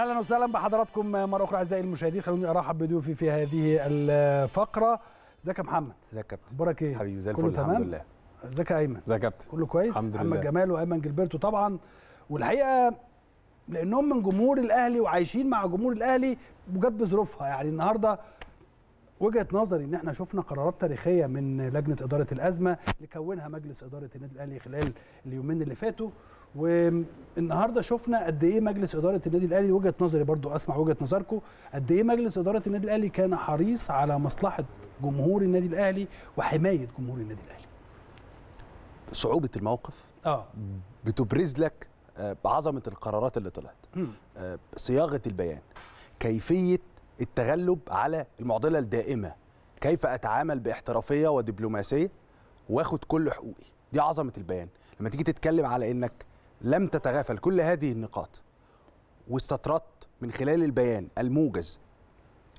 اهلا وسهلا بحضراتكم مره اخرى اعزائي المشاهدين خلوني ارحب بضيوفي في هذه الفقره ازيك يا محمد ازيك يا كابتن اخبارك ايه حبيبي زي الفل الحمد لله ازيك يا ايمن ازيك يا كابتن كله كويس الحمد لله محمد جمال وايمن جلبرتو طبعا والحقيقه لانهم من جمهور الاهلي وعايشين مع جمهور الاهلي بجد بظروفها يعني النهارده وجهه نظري ان احنا شفنا قرارات تاريخيه من لجنه اداره الازمه اللي كونها مجلس اداره النادي الاهلي خلال اليومين اللي فاتوا والنهارده شفنا قد ايه مجلس اداره النادي الاهلي وجهه نظري برضو اسمع وجهه نظركم قد ايه مجلس اداره النادي الاهلي كان حريص على مصلحه جمهور النادي الاهلي وحمايه جمهور النادي الاهلي صعوبه الموقف اه بتبرز لك آه، بعظمه القرارات اللي طلعت آه، صياغه البيان كيفيه التغلب على المعضله الدائمه كيف اتعامل باحترافيه ودبلوماسيه واخد كل حقوقي دي عظمه البيان لما تيجي تتكلم على انك لم تتغافل كل هذه النقاط واستطردت من خلال البيان الموجز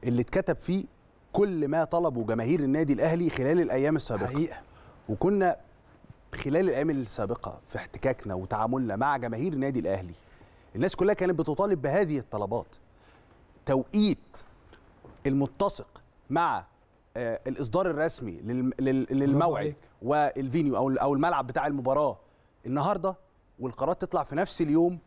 اللي اتكتب فيه كل ما طلبه جماهير النادي الاهلي خلال الايام السابقه حقيقة. وكنا خلال الايام السابقه في احتكاكنا وتعاملنا مع جماهير النادي الاهلي الناس كلها كانت بتطالب بهذه الطلبات توقيت المتسق مع آه، الاصدار الرسمي للموعد والفينيو او الملعب بتاع المباراه النهارده والقرارات تطلع في نفس اليوم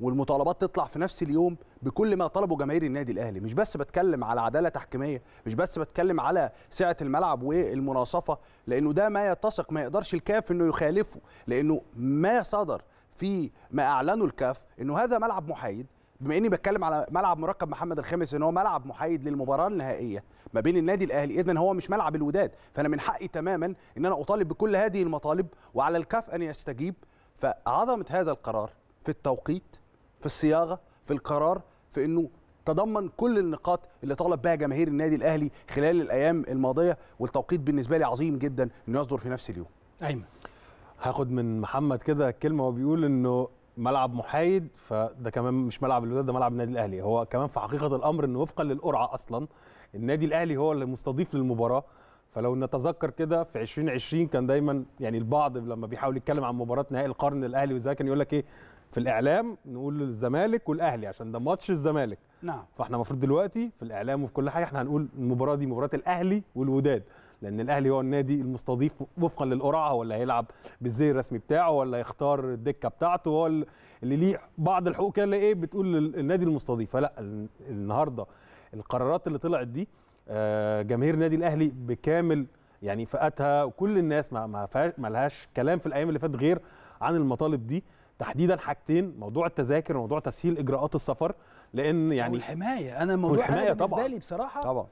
والمطالبات تطلع في نفس اليوم بكل ما طلبه جماهير النادي الاهلي مش بس بتكلم على عداله تحكيميه مش بس بتكلم على سعه الملعب والمناصفه لانه ده ما يتسق ما يقدرش الكاف انه يخالفه لانه ما صدر في ما اعلنه الكاف انه هذا ملعب محايد بما اني بتكلم على ملعب مركب محمد الخامس ان هو ملعب محايد للمباراه النهائيه ما بين النادي الاهلي اذا هو مش ملعب الوداد فانا من حقي تماما ان انا اطالب بكل هذه المطالب وعلى الكاف ان يستجيب فعظمه هذا القرار في التوقيت في الصياغه في القرار في انه تضمن كل النقاط اللي طالب بها جماهير النادي الاهلي خلال الايام الماضيه والتوقيت بالنسبه لي عظيم جدا انه يصدر في نفس اليوم. ايمن هاخد من محمد كده كلمه وبيقول انه ملعب محايد فده كمان مش ملعب الوداد ده ملعب النادي الاهلي هو كمان في حقيقه الامر انه وفقا للقرعه اصلا النادي الاهلي هو اللي مستضيف للمباراه فلو نتذكر كده في 2020 كان دايما يعني البعض لما بيحاول يتكلم عن مباراه نهائي القرن الاهلي وزي كان يقول لك ايه في الاعلام نقول الزمالك والاهلي عشان ده ماتش الزمالك نعم فاحنا المفروض دلوقتي في الاعلام وفي كل حاجه احنا هنقول المباراه دي مباراه الاهلي والوداد لان الاهلي هو النادي المستضيف وفقا للقرعه هو اللي هيلعب بالزي الرسمي بتاعه ولا هيختار الدكه بتاعته هو اللي ليه بعض الحقوق كده ايه بتقول للنادي المستضيف فلا النهارده القرارات اللي طلعت دي آه، جماهير النادي الاهلي بكامل يعني فئاتها وكل الناس ما ما لهاش كلام في الايام اللي فاتت غير عن المطالب دي تحديدا حاجتين موضوع التذاكر وموضوع تسهيل اجراءات السفر لان يعني والحمايه انا موضوع الحمايه طبعا بالنسبه لي بصراحه طبعا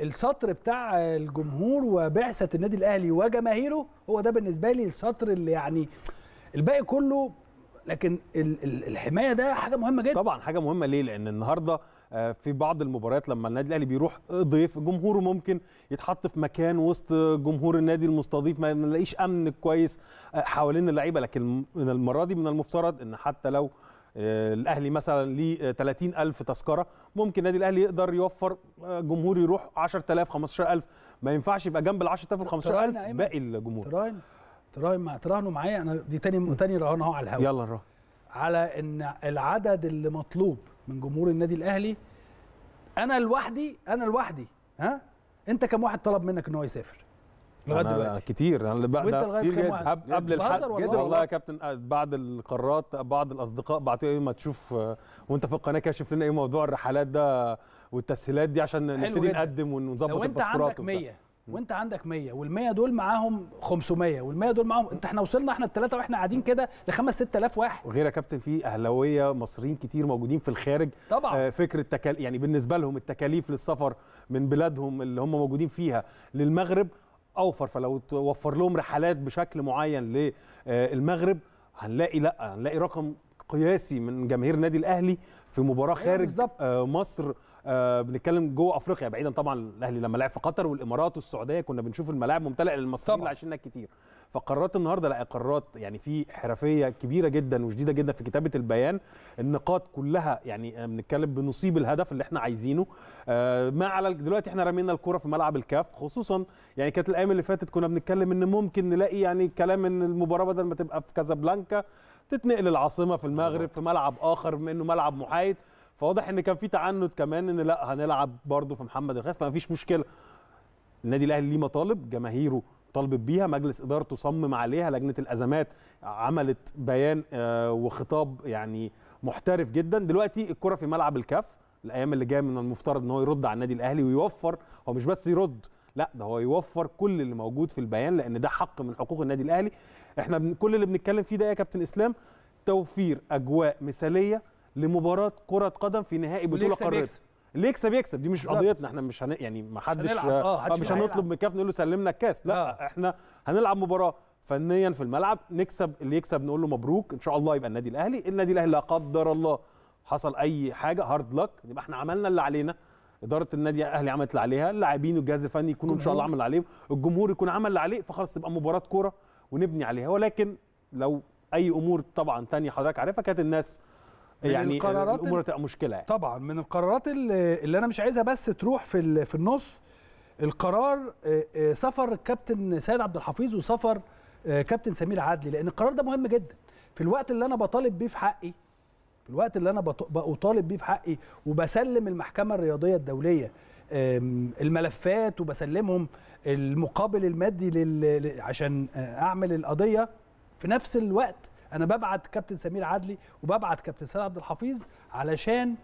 السطر بتاع الجمهور وبعثه النادي الاهلي وجماهيره هو ده بالنسبه لي السطر اللي يعني الباقي كله لكن الحمايه ده حاجه مهمه جدا طبعا حاجه مهمه ليه لان النهارده آه، في بعض المباريات لما النادي الاهلي بيروح ضيف جمهوره ممكن يتحط في مكان وسط جمهور النادي المستضيف ما نلاقيش امن كويس آه، حوالين اللعيبه لكن المره دي من المفترض ان حتى لو آه، الاهلي مثلا ليه 30000 تذكره ممكن النادي الاهلي يقدر يوفر جمهور يروح 10000 15000 ما ينفعش يبقى جنب ال 10000 و 15000 باقي الجمهور تراهن تراهنوا معايا انا دي تاني تاني رهان اهو على الهواء يلا نراهن على ان العدد اللي مطلوب من جمهور النادي الاهلي انا لوحدي انا لوحدي ها انت كم واحد طلب منك ان هو يسافر لغايه دلوقتي كتير انا اللي قبل كتير جدا قبل الحلقه والله يا كابتن آه، بعد القرارات بعض الاصدقاء بعتوا ايه ما تشوف آه، وانت في القناه كاشف لنا ايه موضوع الرحلات ده والتسهيلات دي عشان نبتدي نقدم ونظبط الباسبورات لو انت عندك 100 وانت عندك 100 وال100 دول معاهم 500 وال100 دول معاهم انت احنا وصلنا احنا الثلاثه واحنا قاعدين كده ل 5 6000 واحد وغير يا كابتن في اهلاويه مصريين كتير موجودين في الخارج طبعا آه فكره تكال... يعني بالنسبه لهم التكاليف للسفر من بلادهم اللي هم موجودين فيها للمغرب اوفر فلو توفر لهم رحلات بشكل معين للمغرب آه، هنلاقي لا هنلاقي رقم قياسي من جماهير النادي الاهلي في مباراه أيوة، خارج آه مصر آه، بنتكلم جوه افريقيا بعيدا طبعا الاهلي لما لعب في قطر والامارات والسعوديه كنا بنشوف الملاعب ممتلئه للمصريين عشان كتير فقرارات النهارده لا قرارات يعني في حرفيه كبيره جدا وشديده جدا في كتابه البيان النقاط كلها يعني آه، بنتكلم بنصيب الهدف اللي احنا عايزينه آه، ما على دلوقتي احنا رمينا الكره في ملعب الكاف خصوصا يعني كانت الايام اللي فاتت كنا بنتكلم ان ممكن نلاقي يعني كلام ان المباراه بدل ما تبقى في كازابلانكا تتنقل العاصمه في المغرب في ملعب اخر منه ملعب محايد فواضح ان كان في تعنت كمان ان لا هنلعب برضه في محمد الخير فمفيش مشكله النادي الاهلي ليه مطالب جماهيره طالبت بيها مجلس ادارته صمم عليها لجنه الازمات عملت بيان آه، وخطاب يعني محترف جدا دلوقتي الكره في ملعب الكاف الايام اللي جايه من المفترض ان هو يرد على النادي الاهلي ويوفر هو مش بس يرد لا ده هو يوفر كل اللي موجود في البيان لان ده حق من حقوق النادي الاهلي احنا كل اللي بنتكلم فيه ده يا كابتن اسلام توفير اجواء مثاليه لمباراه كره قدم في نهائي بطوله قاريه اللي يكسب يكسب دي مش بالزبط. قضيتنا احنا مش هن... يعني ما حدش آه مش هنطلب من الكاف نقول له سلمنا الكاس لا آه. احنا هنلعب مباراه فنيا في الملعب نكسب اللي يكسب نقول له مبروك ان شاء الله يبقى النادي الاهلي النادي الاهلي لا قدر الله حصل اي حاجه هارد لك يبقى احنا عملنا اللي علينا اداره النادي الاهلي عملت اللي عليها اللاعبين والجهاز الفني يكونوا ان شاء الله عمل اللي عليهم الجمهور يكون عمل اللي عليه فخلاص تبقى مباراه كوره ونبني عليها ولكن لو اي امور طبعا تانية حضرتك عارفها كانت الناس يعني القرارات الامور تبقى مشكله يعني. طبعا من القرارات اللي, اللي انا مش عايزها بس تروح في في النص القرار آه، آه، سفر الكابتن سيد عبد الحفيظ وسفر آه، كابتن سمير عدلي لان القرار ده مهم جدا في الوقت اللي انا بطالب بيه في حقي في الوقت اللي انا بطالب بيه في حقي وبسلم المحكمه الرياضيه الدوليه الملفات وبسلمهم المقابل المادي عشان اعمل القضيه في نفس الوقت انا ببعت كابتن سمير عدلي وببعت كابتن سيد عبد الحفيظ علشان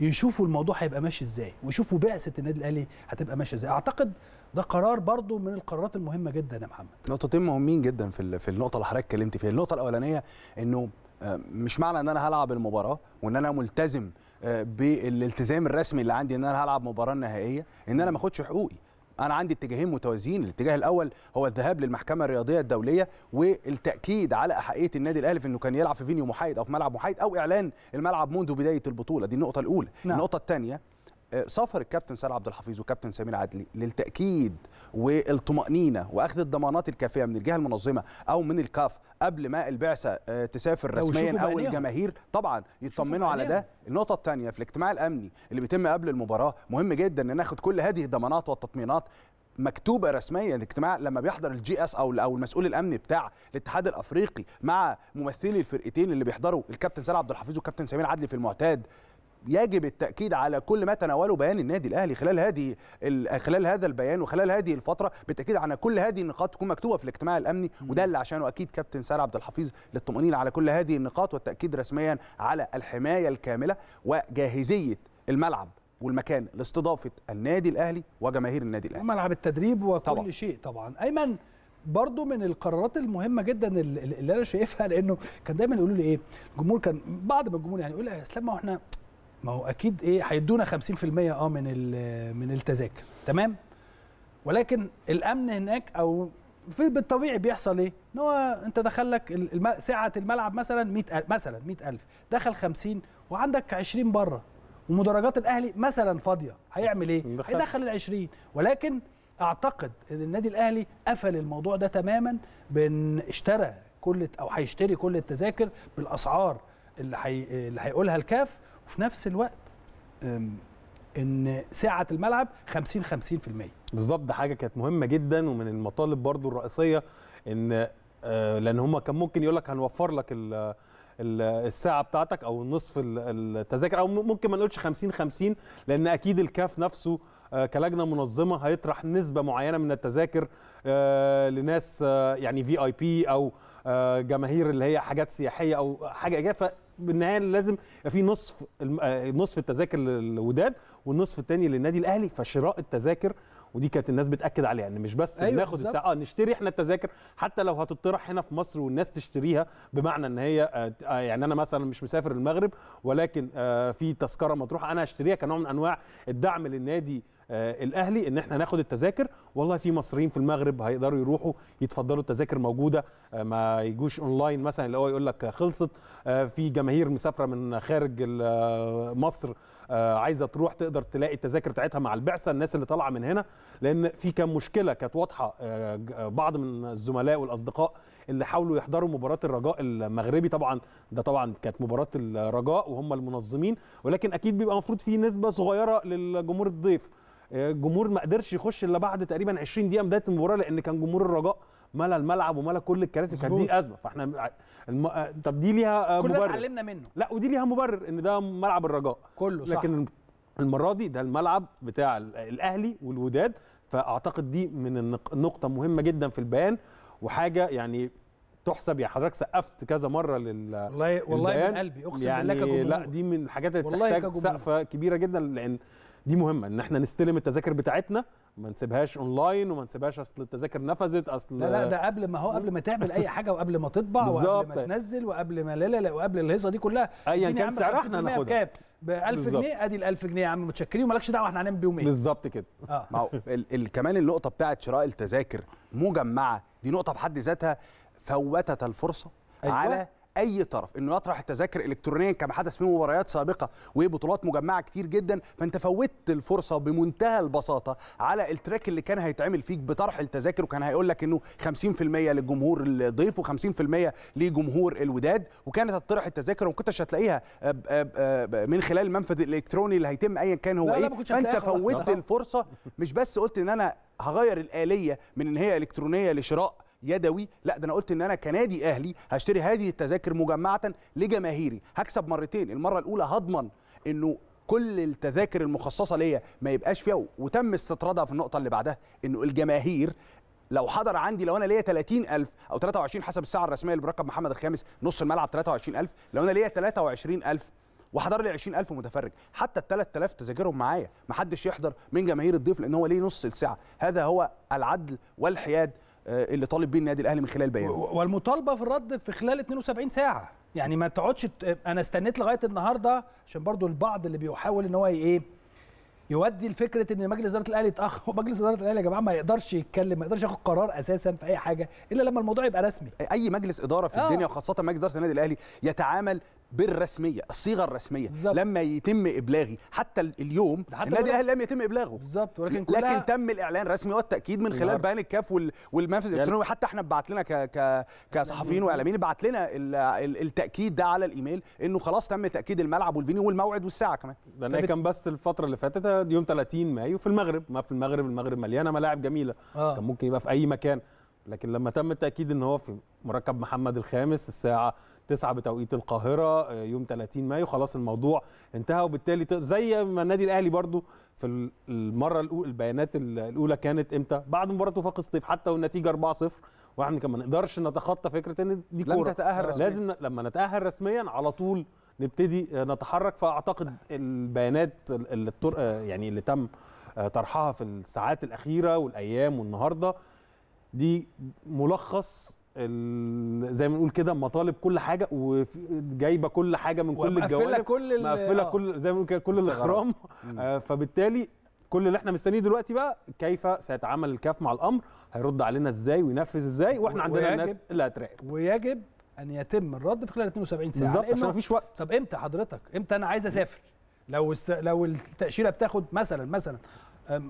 يشوفوا الموضوع هيبقى ماشي ازاي ويشوفوا بعثه النادي الاهلي هتبقى ماشيه ازاي اعتقد ده قرار برضو من القرارات المهمه جدا يا محمد نقطتين مهمين جدا في في النقطه اللي حضرتك اتكلمت فيها النقطه الاولانيه انه آه، مش معنى ان انا هلعب المباراه وان انا ملتزم آه، بالالتزام الرسمي اللي عندي ان انا هلعب مباراه نهائيه ان انا ما اخدش حقوقي انا عندي اتجاهين متوازيين الاتجاه الاول هو الذهاب للمحكمه الرياضيه الدوليه والتاكيد على احقيه النادي الاهلي في انه كان يلعب في فينيو محايد او في ملعب محايد او اعلان الملعب منذ بدايه البطوله دي النقطه الاولى نعم. النقطه الثانيه سفر الكابتن سال عبد الحفيظ وكابتن سمير عدلي للتاكيد والطمانينه واخذ الضمانات الكافيه من الجهه المنظمه او من الكاف قبل ما البعثه آه، تسافر رسميا او الجماهير طبعا يطمنوا على ده النقطه الثانيه في الاجتماع الامني اللي بيتم قبل المباراه مهم جدا ان ناخد كل هذه الضمانات والتطمينات مكتوبه رسميا الاجتماع لما بيحضر الجي اس او او المسؤول الامني بتاع الاتحاد الافريقي مع ممثلي الفرقتين اللي بيحضروا الكابتن سال عبد الحفيظ والكابتن سمير عدلي في المعتاد يجب التاكيد على كل ما تناوله بيان النادي الاهلي خلال هذه خلال هذا البيان وخلال هذه الفتره بالتاكيد على كل هذه النقاط تكون مكتوبه في الاجتماع الامني وده اللي عشانه اكيد كابتن سارة عبد الحفيظ للطمانينه على كل هذه النقاط والتاكيد رسميا على الحمايه الكامله وجاهزيه الملعب والمكان لاستضافه النادي الاهلي وجماهير النادي الاهلي ملعب التدريب وكل طبعًا. شيء طبعا ايمن برضو من القرارات المهمه جدا اللي انا شايفها لانه كان دايما يقولوا لي ايه الجمهور كان بعض من الجمهور يعني يقول يا اسلام ما احنا ما هو اكيد ايه هيدونا 50% اه من من التذاكر تمام ولكن الامن هناك او في بالطبيعي بيحصل ايه؟ ان هو انت دخل لك الم... سعه الملعب مثلا 100 مثلا 100000 دخل 50 وعندك 20 بره ومدرجات الاهلي مثلا فاضيه هيعمل ايه؟ هيدخل ال 20 ولكن اعتقد ان النادي الاهلي قفل الموضوع ده تماما بان اشترى كل او هيشتري كل التذاكر بالاسعار اللي حي... اللي هيقولها الكاف وفي نفس الوقت ان سعه الملعب 50 50% بالظبط ده حاجه كانت مهمه جدا ومن المطالب برضو الرئيسيه ان آه، لان هم كان ممكن يقول لك هنوفر لك ال الساعه بتاعتك او نصف التذاكر او ممكن ما نقولش 50 50 لان اكيد الكاف نفسه آه، كلجنه منظمه هيطرح نسبه معينه من التذاكر آه، لناس يعني في اي بي او جماهير اللي هي حاجات سياحيه او حاجه اجافه بالنهايه لازم في نصف آه، نصف التذاكر للوداد والنصف الثاني للنادي الاهلي فشراء التذاكر ودي كانت الناس بتاكد عليها ان مش بس أيوة ناخد الساعه اه نشتري احنا التذاكر حتى لو هتطرح هنا في مصر والناس تشتريها بمعنى ان هي آه،, آه يعني انا مثلا مش مسافر المغرب ولكن آه في تذكره مطروحه انا هشتريها كنوع من انواع الدعم للنادي آه، الاهلي ان احنا ناخد التذاكر والله في مصريين في المغرب هيقدروا يروحوا يتفضلوا التذاكر موجوده آه، ما يجوش اونلاين مثلا اللي هو يقول لك خلصت آه، في جماهير مسافره من خارج مصر عايزه تروح تقدر تلاقي التذاكر بتاعتها مع البعثه الناس اللي طالعه من هنا لان في كم مشكله كانت واضحه بعض من الزملاء والاصدقاء اللي حاولوا يحضروا مباراه الرجاء المغربي طبعا ده طبعا كانت مباراه الرجاء وهم المنظمين ولكن اكيد بيبقى المفروض في نسبه صغيره للجمهور الضيف الجمهور ما قدرش يخش الا بعد تقريبا 20 دقيقه بدايه المباراه لان كان جمهور الرجاء ملى الملعب وملى كل الكراسي كانت دي ازمه فاحنا الم... طب دي ليها آه، مبرر كلنا اتعلمنا منه لا ودي ليها مبرر ان ده ملعب الرجاء كله صح لكن المره دي ده الملعب بتاع الاهلي والوداد فاعتقد دي من النقطه مهمه جدا في البيان وحاجه يعني تحسب يعني حضرتك سقفت كذا مره لل والله والله من قلبي اقسم يعني بالله كجمهور لا دي من الحاجات اللي تحتاج سقفه كبيره جدا لان دي مهمه ان احنا نستلم التذاكر بتاعتنا ما نسيبهاش اونلاين وما نسيبهاش اصل التذاكر نفذت اصل لا لا ده قبل ما هو قبل ما تعمل اي حاجه وقبل ما تطبع وقبل ما تنزل وقبل ما لا لا لا وقبل الهيصه دي كلها ايا كان سعرها احنا هناخدها ب 1000 جنيه ادي ال 1000 جنيه يا عم متشكرين ومالكش دعوه احنا هنعمل بيهم ايه بالظبط كده آه. ما هو كمان النقطه بتاعت شراء التذاكر مجمعه دي نقطه بحد ذاتها فوتت الفرصه أيوة. على اي طرف انه يطرح التذاكر الكترونيا كما حدث في مباريات سابقه وبطولات مجمعه كتير جدا فانت فوتت الفرصه بمنتهى البساطه على التراك اللي كان هيتعمل فيك بطرح التذاكر وكان هيقول لك انه 50% للجمهور الضيف و50% لجمهور الوداد وكانت هتطرح التذاكر وما كنتش هتلاقيها من خلال المنفذ الالكتروني اللي هيتم ايا كان هو لا ايه لا فانت فوتت الفرصه مش بس قلت ان انا هغير الاليه من ان هي الكترونيه لشراء يدوي لا ده انا قلت ان انا كنادي اهلي هشتري هذه التذاكر مجمعه لجماهيري هكسب مرتين المره الاولى هضمن انه كل التذاكر المخصصه ليا ما يبقاش فيها وتم استطرادها في النقطه اللي بعدها انه الجماهير لو حضر عندي لو انا ليا 30000 او 23 حسب الساعه الرسميه اللي برقم محمد الخامس نص الملعب 23000 لو انا ليا 23000 وحضر لي 20000 متفرج حتى ال 3000 تذاكرهم معايا ما حدش يحضر من جماهير الضيف لان هو ليه نص الساعه هذا هو العدل والحياد آه، اللي طالب بيه النادي الاهلي من خلال بيانه والمطالبه في الرد في خلال 72 ساعه يعني ما تقعدش انا استنيت لغايه النهارده عشان برضو البعض اللي بيحاول ان هو ايه يودي لفكره ان مجلس اداره الاهلي اتاخر مجلس اداره الاهلي يا جماعه ما يقدرش يتكلم ما يقدرش ياخد قرار اساسا في اي حاجه الا لما الموضوع يبقى رسمي اي مجلس اداره في آه. الدنيا وخاصه مجلس اداره النادي الاهلي يتعامل بالرسميه الصيغه الرسميه بالزبط. لما يتم ابلاغي حتى اليوم حتى النادي الاهلي لم يتم ابلاغه بالظبط ولكن كلها لكن تم الاعلان رسمي والتاكيد من خلال بيان الكاف والمنفذ الالكتروني حتى احنا اتبعت لنا ك ك كصحفيين واعلاميين بعت لنا التاكيد ده على الايميل انه خلاص تم تاكيد الملعب والفينيو والموعد والساعه كمان ده كان بس الفتره اللي فاتت يوم 30 مايو في المغرب ما في المغرب المغرب مليانه ملاعب جميله آه. كان ممكن يبقى في اي مكان لكن لما تم التاكيد ان هو في مركب محمد الخامس الساعه 9 بتوقيت القاهره آه، يوم 30 مايو خلاص الموضوع انتهى وبالتالي زي ما النادي الاهلي برضو في المره الاولى البيانات الاولى كانت امتى بعد مباراه وفاق الصيف حتى والنتيجه 4-0 واحنا كمان ما نقدرش نتخطى فكره ان دي كوره لم تتاهل رسميا لازم لما نتاهل رسميا على طول نبتدي آه، نتحرك فاعتقد البيانات اللي آه، يعني اللي تم طرحها في الساعات الاخيره والايام والنهارده دي ملخص زي ما نقول كده مطالب كل حاجه وجايبه كل حاجه من كل الجوانب كل مقفله آه. كل زي ما نقول كده كل الاخرام آه، فبالتالي كل اللي احنا مستنيه دلوقتي بقى كيف سيتعامل الكاف مع الامر هيرد علينا ازاي وينفذ ازاي واحنا عندنا الناس اللي هتراقب ويجب ان يتم الرد في خلال 72 ساعه بالظبط عشان مفيش وقت طب امتى حضرتك امتى انا عايز اسافر لو لو التاشيره بتاخد مثلا مثلا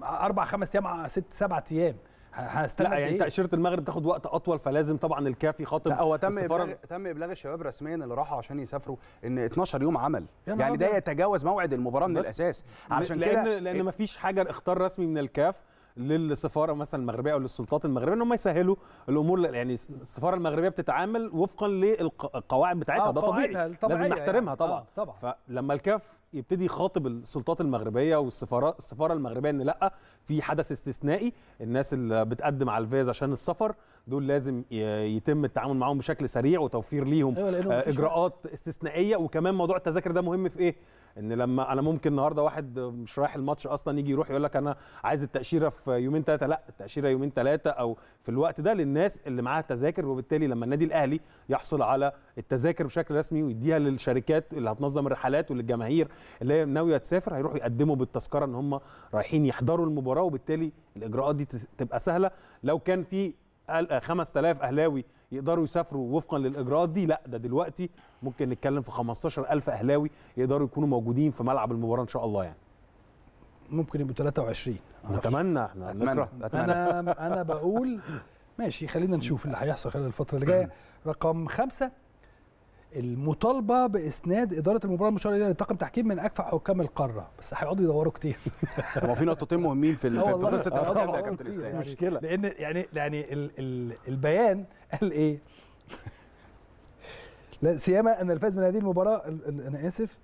اربع خمس ايام ست سبع ايام هستنى لا يعني إيه؟ تاشيره المغرب تاخد وقت اطول فلازم طبعا الكاف يخاطب هو تم إبلاغ تم ابلاغ الشباب رسميا اللي راحوا عشان يسافروا ان 12 يوم عمل يعني, ده يتجاوز موعد المباراه من الاساس عشان لان كده لان إيه؟ مفيش حاجه اختار رسمي من الكاف للسفاره مثلا المغربيه او للسلطات المغربيه ان هم يسهلوا الامور يعني السفاره المغربيه بتتعامل وفقا للقواعد بتاعتها آه ده طبيعي لازم نحترمها يعني. طبعا آه طبعا فلما الكاف يبتدي يخاطب السلطات المغربيه والسفاره السفاره المغربيه ان لا في حدث استثنائي الناس اللي بتقدم على الفيز عشان السفر دول لازم يتم التعامل معاهم بشكل سريع وتوفير ليهم أيوة، آه، اجراءات استثنائيه وكمان موضوع التذاكر ده مهم في ايه ان لما انا ممكن النهارده واحد مش رايح الماتش اصلا يجي يروح يقول لك انا عايز التاشيره في يومين ثلاثه لا التاشيره يومين ثلاثه او في الوقت ده للناس اللي معاها تذاكر وبالتالي لما النادي الاهلي يحصل على التذاكر بشكل رسمي ويديها للشركات اللي هتنظم الرحلات وللجماهير اللي هي ناويه تسافر هيروحوا يقدموا بالتذكره ان هم رايحين يحضروا المباراه وبالتالي الاجراءات دي تبقى سهله لو كان في 5000 آه، اهلاوي يقدروا يسافروا وفقا للاجراءات دي لا ده دلوقتي ممكن نتكلم في 15000 اهلاوي يقدروا يكونوا موجودين في ملعب المباراه ان شاء الله يعني ممكن يبقوا 23 نتمنى احنا أتمنى. أتمنى. انا انا بقول ماشي خلينا نشوف اللي هيحصل خلال الفتره اللي جايه رقم خمسة المطالبه باسناد اداره المباراه المشار اليها طاقم تحكيم من اكفأ حكام القاره بس هيقعدوا يدوروا كتير هو في نقطتين مهمين في قصه الحكام يا كابتن اسلام مشكله لان يعني يعني ال ال البيان قال ايه لا سيما ان الفائز من هذه المباراه انا اسف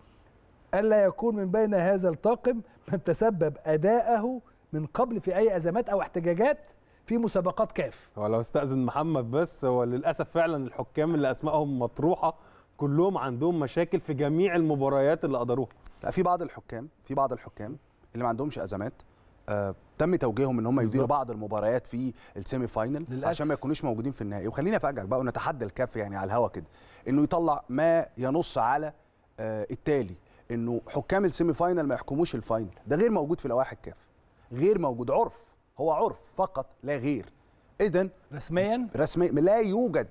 الا يكون من بين هذا الطاقم من تسبب اداءه من قبل في اي ازمات او احتجاجات في مسابقات كاف هو لو استاذن محمد بس هو للاسف فعلا الحكام اللي اسمائهم مطروحه كلهم عندهم مشاكل في جميع المباريات اللي قدروها لا في بعض الحكام في بعض الحكام اللي ما عندهمش ازمات آه تم توجيههم ان هم يديروا بعض المباريات في السيمي فاينل للأسف. عشان ما يكونوش موجودين في النهائي وخليني افاجئك بقى ونتحدى الكاف يعني على الهوا كده انه يطلع ما ينص على آه التالي انه حكام السيمي فاينل ما يحكموش الفاينل ده غير موجود في لوائح الكاف غير موجود عرف هو عرف فقط لا غير اذا رسميا رسميا لا يوجد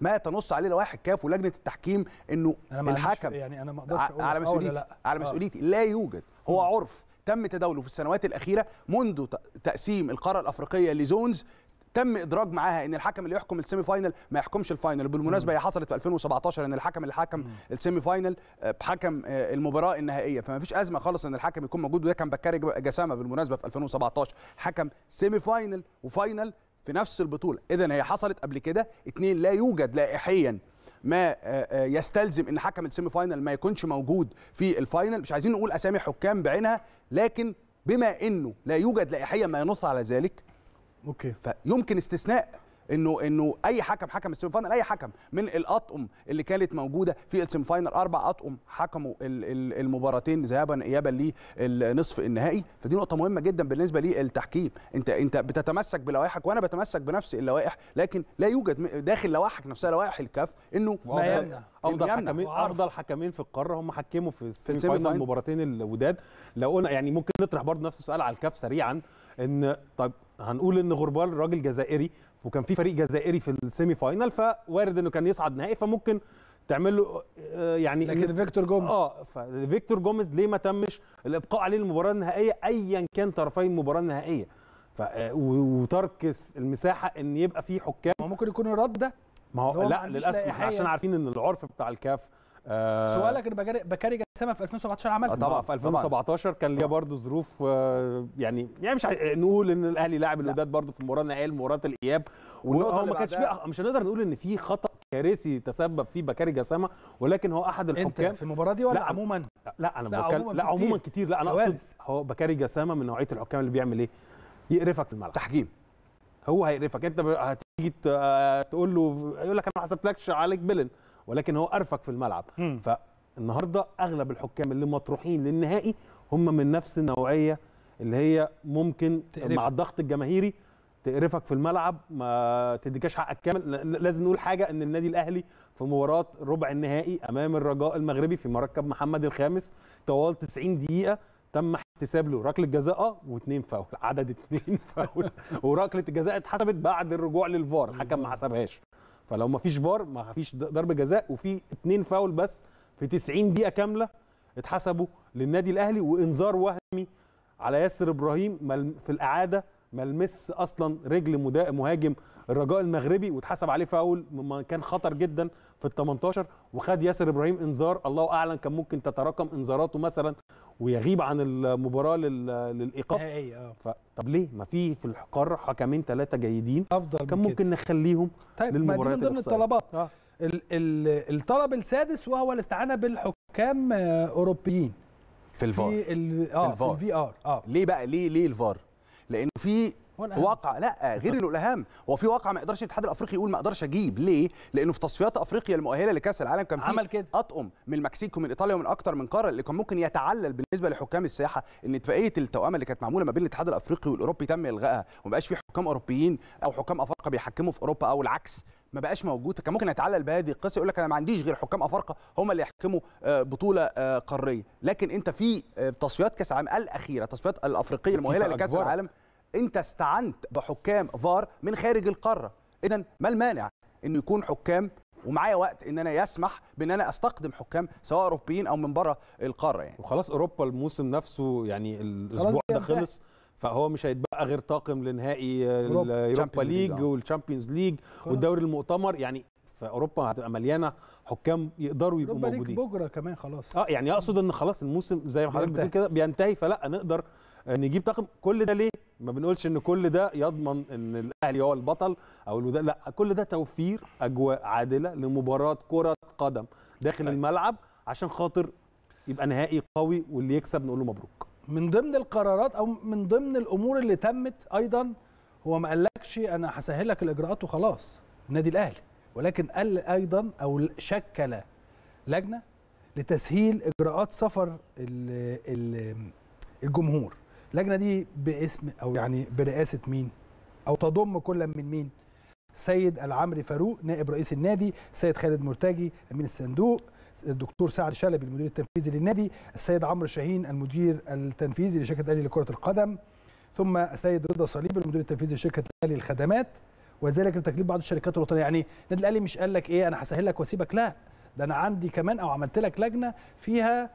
ما تنص عليه لوائح الكاف ولجنه التحكيم انه أنا الحكم يعني انا ما اقدرش اقول على آه مسؤوليتي لا. على مسؤوليتي آه. لا يوجد هو عرف تم تداوله في السنوات الاخيره منذ تقسيم القاره الافريقيه لزونز تم ادراج معاها ان الحكم اللي يحكم السيمي فاينل ما يحكمش الفاينل بالمناسبه هي حصلت في 2017 ان الحكم اللي حكم السيمي فاينل آه، بحكم المباراه النهائيه فما فيش ازمه خالص ان الحكم يكون موجود وده كان بكاري جسامه بالمناسبه في 2017 حكم سيمي فاينل وفاينل في نفس البطوله اذا هي حصلت قبل كده اتنين لا يوجد لائحيا ما آه، آه، يستلزم ان حكم السيمي فاينل ما يكونش موجود في الفاينل مش عايزين نقول اسامي حكام بعينها لكن بما انه لا يوجد لائحيا ما ينص على ذلك اوكي فيمكن استثناء انه انه اي حكم حكم السيمي فاينل اي حكم من الاطقم اللي كانت موجوده في السيمي فاينل اربع اطقم حكموا المباراتين ذهابا ايابا للنصف النهائي فدي نقطه مهمه جدا بالنسبه للتحكيم انت انت بتتمسك بلوائحك وانا بتمسك بنفس اللوائح لكن لا يوجد داخل لوائحك نفسها لوائح الكاف انه ما يمنع افضل حكمين افضل حكمين في القاره هم حكموا في السيمي فاينل المباراتين الوداد لو قلنا يعني ممكن نطرح برضه نفس السؤال على الكاف سريعا ان طب هنقول ان غربال راجل جزائري وكان في فريق جزائري في السيمي فاينل فوارد انه كان يصعد نهائي فممكن تعمل له آه، يعني لكن فيكتور جوميز اه فيكتور جوميز ليه ما تمش الابقاء عليه المباراه النهائيه ايا كان طرفي المباراه النهائيه ف آه، وترك المساحه ان يبقى في حكام ممكن يكون الرد ده ما هو لا للاسف عشان عارفين ان العرف بتاع الكاف آه، سؤالك ان بكاري جسامه في 2017 عملها آه، طبعا في 2017 طبعًا. كان ليها برضه ظروف آه، يعني يعني مش نقول ان الاهلي لاعب الوداد برضه في المباراه النهائيه مباراه الاياب وهو ما كانش فيه مش هنقدر نقول ان في خطا كارثي تسبب فيه بكاري جسامه ولكن هو احد الحكام انت في المباراه دي ولا لا عموما لا انا لا عموما, لا عموما كتير. كتير لا انا اقصد هو بكاري جسامه من نوعيه الحكام اللي بيعمل ايه يقرفك في الملعب تحكيم هو هيقرفك انت هتيجي تقول له يقول لك انا ما حسبتلكش عليك بلن ولكن هو ارفق في الملعب فالنهارده اغلب الحكام اللي مطروحين للنهائي هم من نفس النوعيه اللي هي ممكن تقرفك. مع الضغط الجماهيري تقرفك في الملعب ما تديكش حقك كامل لازم نقول حاجه ان النادي الاهلي في مباراه ربع النهائي امام الرجاء المغربي في مركب محمد الخامس طوال 90 دقيقه تم احتساب له ركله جزاء واثنين فاول عدد اثنين فاول وركله الجزاء اتحسبت بعد الرجوع للفار الحكم ما حسبهاش فلو ما فيش فار ما فيش ضربه جزاء وفي اتنين فاول بس في 90 دقيقه كامله اتحسبوا للنادي الاهلي وانذار وهمي على ياسر ابراهيم في الاعاده ما لمس اصلا رجل مهاجم الرجاء المغربي واتحسب عليه فاول كان خطر جدا في ال 18 وخد ياسر ابراهيم انذار الله اعلم كان ممكن تتراكم انذاراته مثلا ويغيب عن المباراه للايقاف اه طب ليه ما في في القاره حكمين ثلاثه جيدين افضل كان ممكن كده. نخليهم طيب للمباريات ما دي من ضمن الطلبات آه. ال ال الطلب السادس وهو الاستعانه بالحكام آه، اوروبيين في الفار في ال اه في الفي ار اه ليه بقى ليه ليه الفار لانه في واقع لا غير انه الاهم هو في واقع ما يقدرش الاتحاد الافريقي يقول ما اقدرش اجيب ليه لانه في تصفيات افريقيا المؤهله لكاس العالم كان في عمل كده اطقم من المكسيك ومن ايطاليا ومن اكتر من قاره اللي كان ممكن يتعلل بالنسبه لحكام السياحه ان اتفاقيه التوامه اللي كانت معموله ما بين الاتحاد الافريقي والاوروبي تم الغائها وما بقاش في حكام اوروبيين او حكام افارقه بيحكموا في اوروبا او العكس ما بقاش موجود كان ممكن يتعلل بهذه القصه يقول لك انا ما عنديش غير حكام افارقه هم اللي يحكموا آه، بطوله آه، قاريه لكن انت في آه، تصفيات كاس العالم الاخيره التصفيات الافريقيه المؤهله لكاس العالم انت استعنت بحكام فار من خارج القاره اذا ما المانع انه يكون حكام ومعايا وقت ان انا يسمح بان انا استقدم حكام سواء اوروبيين او من بره القاره يعني وخلاص اوروبا الموسم نفسه يعني الاسبوع ده خلص فهو مش هيتبقى غير طاقم لنهائي اليوروبا ليج والشامبيونز ليج والدوري المؤتمر يعني في اوروبا هتبقى مليانه حكام يقدروا يبقوا موجودين بكره كمان خلاص اه يعني اقصد ان خلاص الموسم زي ما حضرتك بتقول كده بينتهي فلا نقدر نجيب طاقم كل ده ليه ما بنقولش ان كل ده يضمن ان الاهلي هو البطل او الوداد لا كل ده توفير اجواء عادله لمباراه كره قدم داخل طيب. الملعب عشان خاطر يبقى نهائي قوي واللي يكسب نقول له مبروك من ضمن القرارات او من ضمن الامور اللي تمت ايضا هو ما قالكش انا هسهل لك الاجراءات وخلاص النادي الاهلي ولكن قال ايضا او شكل لجنه لتسهيل اجراءات سفر الجمهور اللجنه دي باسم او يعني برئاسه مين او تضم كل من مين سيد العمري فاروق نائب رئيس النادي سيد خالد مرتجي امين الصندوق الدكتور سعد شلبي المدير التنفيذي للنادي السيد عمرو شاهين المدير التنفيذي لشركه الاهلي لكره القدم ثم السيد رضا صليب المدير التنفيذي لشركه الاهلي للخدمات وذلك لتكليف بعض الشركات الوطنيه يعني النادي الاهلي مش قال لك ايه انا هسهل لك واسيبك لا ده انا عندي كمان او عملت لك لجنه فيها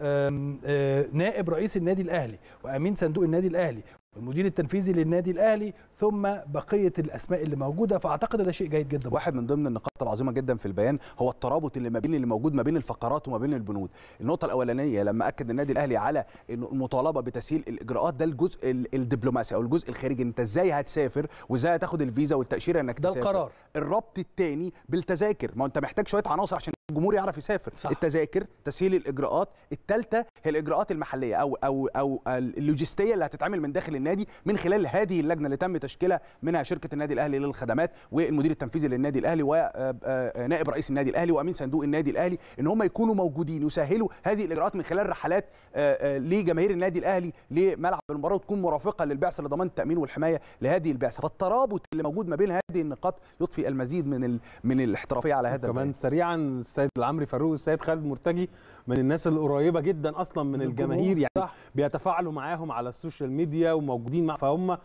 آه، نائب رئيس النادي الاهلي وامين صندوق النادي الاهلي المدير التنفيذي للنادي الاهلي ثم بقيه الاسماء اللي موجوده فاعتقد ده شيء جيد جدا واحد من ضمن النقاط العظيمه جدا في البيان هو الترابط اللي ما بين اللي موجود ما بين الفقرات وما بين البنود النقطه الاولانيه لما اكد النادي الاهلي على انه المطالبه بتسهيل الاجراءات ده الجزء الدبلوماسي او الجزء الخارجي انت ازاي هتسافر وازاي هتاخد الفيزا والتاشيره انك ده تسافر ده القرار الربط الثاني بالتذاكر ما انت محتاج شويه عناصر عشان الجمهور يعرف يسافر صح. التذاكر تسهيل الاجراءات الثالثه هي الاجراءات المحليه او او او اللوجستيه اللي هتتعمل من داخل النادي من خلال هذه اللجنه اللي تم تشكيلها منها شركه النادي الاهلي للخدمات والمدير التنفيذي للنادي الاهلي ونائب آه، آه، رئيس النادي الاهلي وامين صندوق النادي الاهلي ان هم يكونوا موجودين يسهلوا هذه الاجراءات من خلال رحلات آه، لجماهير النادي الاهلي لملعب المباراه وتكون مرافقه للبعثه لضمان التامين والحمايه لهذه البعثه فالترابط اللي موجود ما بين هذه النقاط يضفي المزيد من من الاحترافيه على هذا كمان سريعا السيد العمري فاروق السيد خالد مرتجي من الناس القريبه جدا اصلا من الجماهير يعني بيتفاعلوا معاهم على السوشيال ميديا وموجودين مع فهم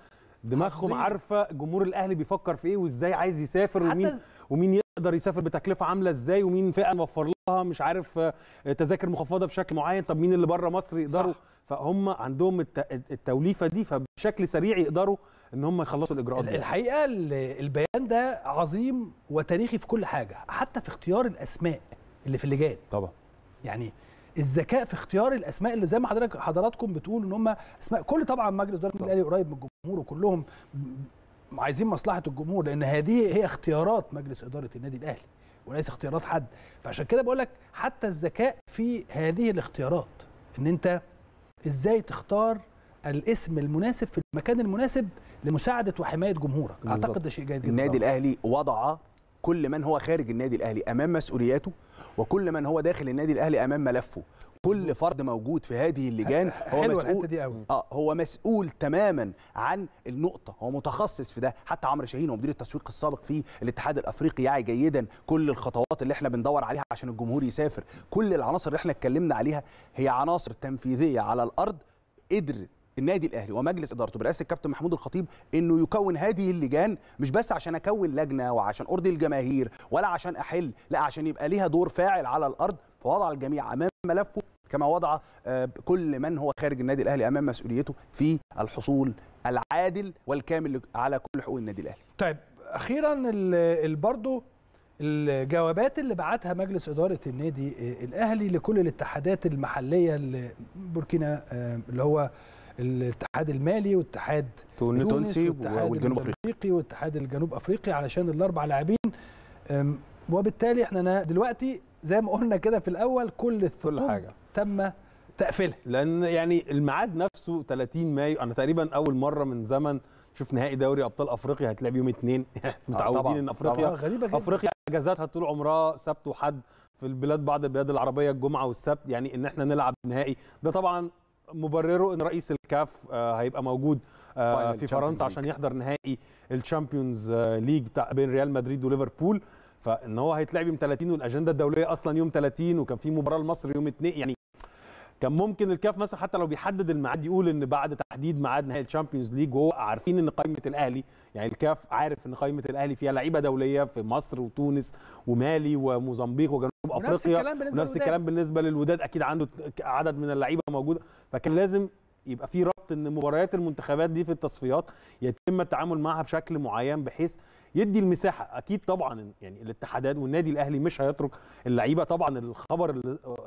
دماغهم عارفه جمهور الاهلي بيفكر في ايه وازاي عايز يسافر ومين ومين يقدر يسافر بتكلفه عامله ازاي ومين فئه نوفر لها مش عارف آه، تذاكر مخفضه بشكل معين طب مين اللي بره مصر يقدروا صح. فهم عندهم التوليفه دي فبشكل سريع يقدروا ان هم يخلصوا الاجراءات دي الحقيقه البيان ده عظيم وتاريخي في كل حاجه حتى في اختيار الاسماء اللي في اللجان طبعا يعني الذكاء في اختيار الاسماء اللي زي ما حضرتك حضراتكم بتقول ان هم اسماء كل طبعا مجلس اداره الاهلي قريب من الجمهور وكلهم عايزين مصلحه الجمهور لان هذه هي اختيارات مجلس اداره النادي الاهلي وليس اختيارات حد فعشان كده بقول لك حتى الذكاء في هذه الاختيارات ان انت ازاي تختار الاسم المناسب في المكان المناسب لمساعده وحمايه جمهورك بالزبط. اعتقد ده شيء جيد جدا النادي الاهلي وضع كل من هو خارج النادي الاهلي امام مسؤولياته وكل من هو داخل النادي الاهلي امام ملفه كل فرد موجود في هذه اللجان هو مسؤول دي قوي. اه هو مسؤول تماما عن النقطه هو متخصص في ده حتى عمرو شاهين ومدير التسويق السابق في الاتحاد الافريقي يعي جيدا كل الخطوات اللي احنا بندور عليها عشان الجمهور يسافر كل العناصر اللي احنا اتكلمنا عليها هي عناصر تنفيذيه على الارض قدر النادي الاهلي ومجلس ادارته برئاسه الكابتن محمود الخطيب انه يكون هذه اللجان مش بس عشان اكون لجنه وعشان ارضي الجماهير ولا عشان احل لا عشان يبقى ليها دور فاعل على الارض فوضع الجميع امام ملفه كما وضع آه، كل من هو خارج النادي الاهلي امام مسؤوليته في الحصول العادل والكامل على كل حقوق النادي الاهلي. طيب اخيرا برضه الجوابات اللي بعتها مجلس اداره النادي آه، الاهلي لكل الاتحادات المحليه بوركينا آه، اللي هو الاتحاد المالي والاتحاد التونسي والجنوب افريقي والاتحاد الجنوب افريقي علشان الاربع لاعبين وبالتالي احنا دلوقتي زي ما قلنا كده في الاول كل الثقوب كل حاجه تم تقفلها لان يعني الميعاد نفسه 30 مايو انا تقريبا اول مره من زمن شوف نهائي دوري ابطال افريقيا هيتلعب يوم اثنين آه، متعودين ان افريقيا طبعًا. آه، غريبه جدا افريقيا اجازاتها طول عمرها سبت وحد في البلاد بعض البلاد العربيه الجمعه والسبت يعني ان احنا نلعب نهائي ده طبعا مبرره ان رئيس الكاف آه، هيبقى موجود في فرنسا عشان يحضر نهائي الشامبيونز ليج بين ريال مدريد وليفربول فان هو هيتلعب يوم 30 والاجنده الدوليه اصلا يوم 30 وكان في مباراه لمصر يوم 2 يعني كان ممكن الكاف مثلا حتى لو بيحدد الميعاد يقول ان بعد تحديد ميعاد نهائي الشامبيونز ليج وهو عارفين ان قائمه الاهلي يعني الكاف عارف ان قائمه الاهلي فيها لعيبه دوليه في مصر وتونس ومالي وموزمبيق وجنوب افريقيا نفس الكلام بالنسبه للوداد اكيد عنده عدد من اللعيبه موجوده فكان لازم يبقى في ربط ان مباريات المنتخبات دي في التصفيات يتم التعامل معها بشكل معين بحيث يدي المساحه اكيد طبعا يعني الاتحادات والنادي الاهلي مش هيترك اللعيبه طبعا الخبر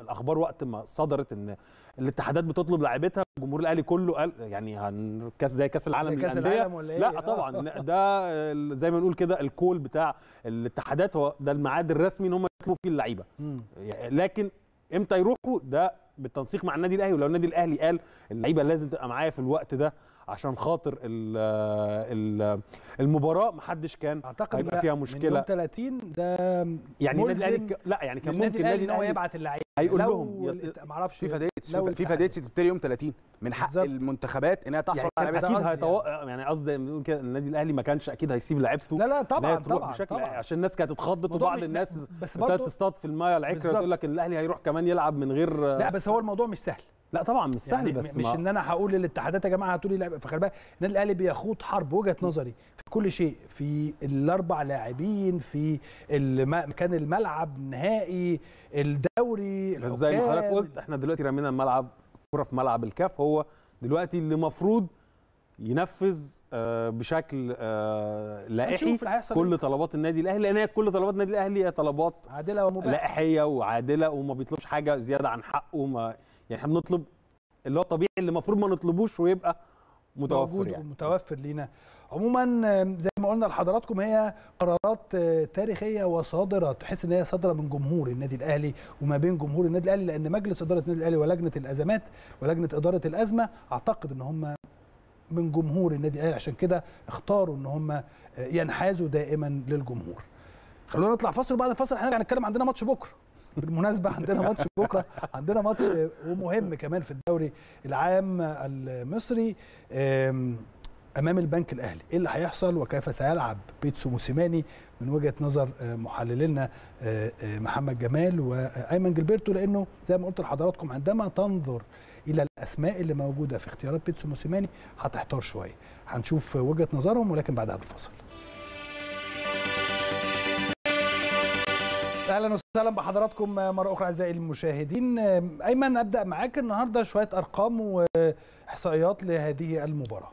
الاخبار وقت ما صدرت ان الاتحادات بتطلب لعيبتها الجمهور الاهلي كله قال يعني هنكاس زي كاس العالم زي كاس العالم ولا إيه؟ لا آه. طبعا ده زي ما نقول كده الكول بتاع الاتحادات هو ده الميعاد الرسمي ان هم يطلبوا فيه اللعيبه يعني لكن امتى يروحوا ده بالتنسيق مع النادي الاهلي ولو النادي الاهلي قال اللعيبه لازم تبقى معايا في الوقت ده عشان خاطر المباراه ما حدش كان اعتقد هيبقى فيها مشكله من 30 ده يعني النادي الاهلي لا يعني كان ممكن النادي الاهلي يبعت اللعيبه هيقول لهم ما اعرفش فيفا ديتس فيفا ديتس تبتدي يوم 30 من حق بالزبط. المنتخبات انها تحصل يعني على اكيد هيتو... يعني, يعني قصدي بنقول كده النادي الاهلي ما كانش اكيد هيسيب لعيبته لا لا طبعا طبعا, بشكل طبعا عشان الناس كانت تتخضت وبعض الناس ابتدت تصطاد في المايه العكره تقول لك الاهلي هيروح كمان يلعب من غير لا بس هو الموضوع مش سهل لا طبعا مش سهل يعني بس مش ما. ان انا هقول للاتحادات يا جماعه هاتوا لي لاعب فخلي بالك النادي الاهلي بيخوض حرب وجهه نظري في كل شيء في الاربع لاعبين في مكان الملعب النهائي الدوري بس زي ما حضرتك قلت احنا دلوقتي رمينا الملعب كره في ملعب الكاف هو دلوقتي اللي المفروض ينفذ آه، بشكل آه، لائحي كل طلبات النادي الاهلي لان هي كل طلبات النادي الاهلي هي طلبات عادله ومباحه لائحيه وعادله وما بيطلبش حاجه زياده عن حقه يعني احنا بنطلب اللي هو طبيعي اللي المفروض ما نطلبوش ويبقى متوفر موجود يعني. ومتوفر لينا عموما زي ما قلنا لحضراتكم هي قرارات تاريخيه وصادره تحس ان هي صادره من جمهور النادي الاهلي وما بين جمهور النادي الاهلي لان مجلس اداره النادي الاهلي ولجنه الازمات ولجنه اداره الازمه اعتقد ان هم من جمهور النادي الاهلي عشان كده اختاروا ان هم ينحازوا دائما للجمهور خلونا نطلع فاصل وبعد الفاصل هنرجع نتكلم عندنا ماتش بكره بالمناسبه عندنا ماتش بكره عندنا ماتش ومهم كمان في الدوري العام المصري امام البنك الاهلي ايه اللي هيحصل وكيف سيلعب بيتسو موسيماني من وجهه نظر آه، محللنا آه، آه، محمد جمال وايمن جلبرتو لانه زي ما قلت لحضراتكم عندما تنظر الى الاسماء اللي موجوده في اختيارات بيتسو موسيماني هتحتار شويه هنشوف وجهه نظرهم ولكن بعد هذا اهلا وسهلا بحضراتكم مره اخرى اعزائي المشاهدين ايمن ابدا معاك النهارده شويه ارقام واحصائيات لهذه المباراه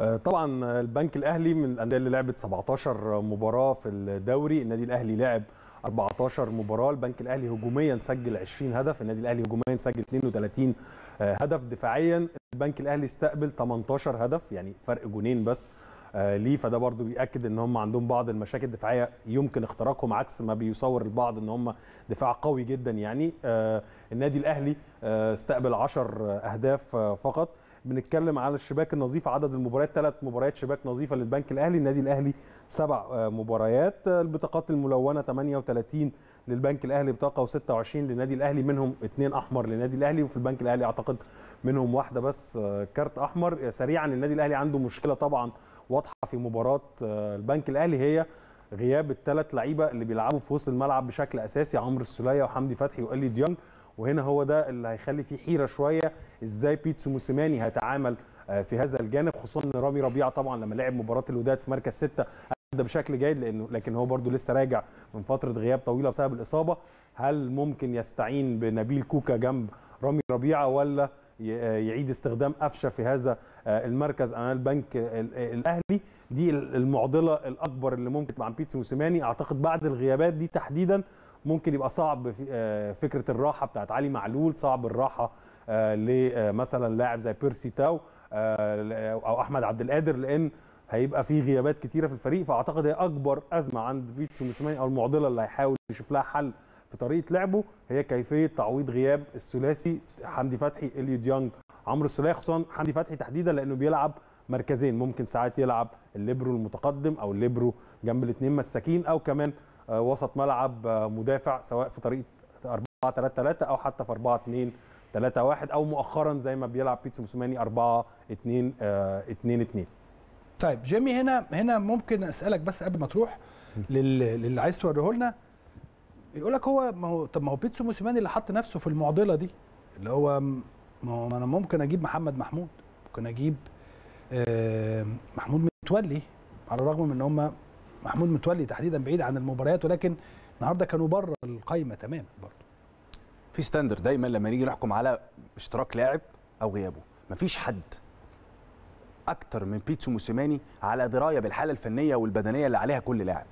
آه، طبعا البنك الاهلي من الانديه اللي لعبت 17 مباراه في الدوري النادي الاهلي لعب 14 مباراه البنك الاهلي هجوميا سجل 20 هدف النادي الاهلي هجوميا سجل 32 آه، هدف دفاعيا البنك الاهلي استقبل 18 هدف يعني فرق جونين بس آه، ليه فده برضو بيأكد ان هم عندهم بعض المشاكل الدفاعيه يمكن اختراقهم عكس ما بيصور البعض ان هم دفاع قوي جدا يعني آه، النادي الاهلي آه، استقبل 10 اهداف فقط بنتكلم على الشباك النظيف عدد المباريات ثلاث مباريات شباك نظيفه للبنك الاهلي النادي الاهلي سبع مباريات البطاقات الملونه 38 للبنك الاهلي بطاقه و26 للنادي الاهلي منهم اثنين احمر للنادي الاهلي وفي البنك الاهلي اعتقد منهم واحده بس كارت احمر سريعا النادي الاهلي عنده مشكله طبعا واضحه في مباراه آه، البنك الاهلي هي غياب الثلاث لعيبه اللي بيلعبوا في وسط الملعب بشكل اساسي عمرو السوليه وحمدي فتحي والي ديانج وهنا هو ده اللي هيخلي فيه حيره شويه ازاي بيتسو موسيماني هيتعامل آه، في هذا الجانب خصوصا ان رامي ربيعه طبعا لما لعب مباراه الوداد في مركز سته ادى بشكل جيد لانه لكن هو برده لسه راجع من فتره غياب طويله بسبب الاصابه هل ممكن يستعين بنبيل كوكا جنب رامي ربيعه ولا آه، يعيد استخدام قفشه في هذا آه، المركز امام البنك الاهلي دي المعضله الاكبر اللي ممكن تبقى عند بيتسي موسيماني اعتقد بعد الغيابات دي تحديدا ممكن يبقى صعب آه، فكره الراحه بتاعت علي معلول صعب الراحه آه، لمثلا لاعب زي بيرسي تاو او احمد عبد القادر لان هيبقى في غيابات كتيره في الفريق فاعتقد هي اكبر ازمه عند بيتسو موسيماني او المعضله اللي هيحاول يشوف لها حل في طريقه لعبه هي كيفيه تعويض غياب الثلاثي حمدي فتحي اليو ديانج عمرو السوليه خصوصا حمدي فتحي تحديدا لانه بيلعب مركزين ممكن ساعات يلعب الليبرو المتقدم او الليبرو جنب الاثنين مساكين او كمان آه، وسط ملعب آه، مدافع سواء في طريقه 4 3 3 او حتى في 4 2 3 1 او مؤخرا زي ما بيلعب بيتسو موسوماني 4 2 2 2 طيب جيمي هنا هنا ممكن اسالك بس قبل ما تروح للي عايز توريه لنا يقول لك هو ما هو طب ما هو بيتسو موسيماني اللي حط نفسه في المعضله دي اللي هو ما هو انا ممكن اجيب محمد محمود ممكن اجيب محمود متولي على الرغم من ان هم محمود متولي تحديدا بعيد عن المباريات ولكن النهارده كانوا بره القايمه تماما برضه في ستاندر دايما لما نيجي نحكم على اشتراك لاعب او غيابه مفيش حد اكتر من بيتسو موسيماني على درايه بالحاله الفنيه والبدنيه اللي عليها كل لاعب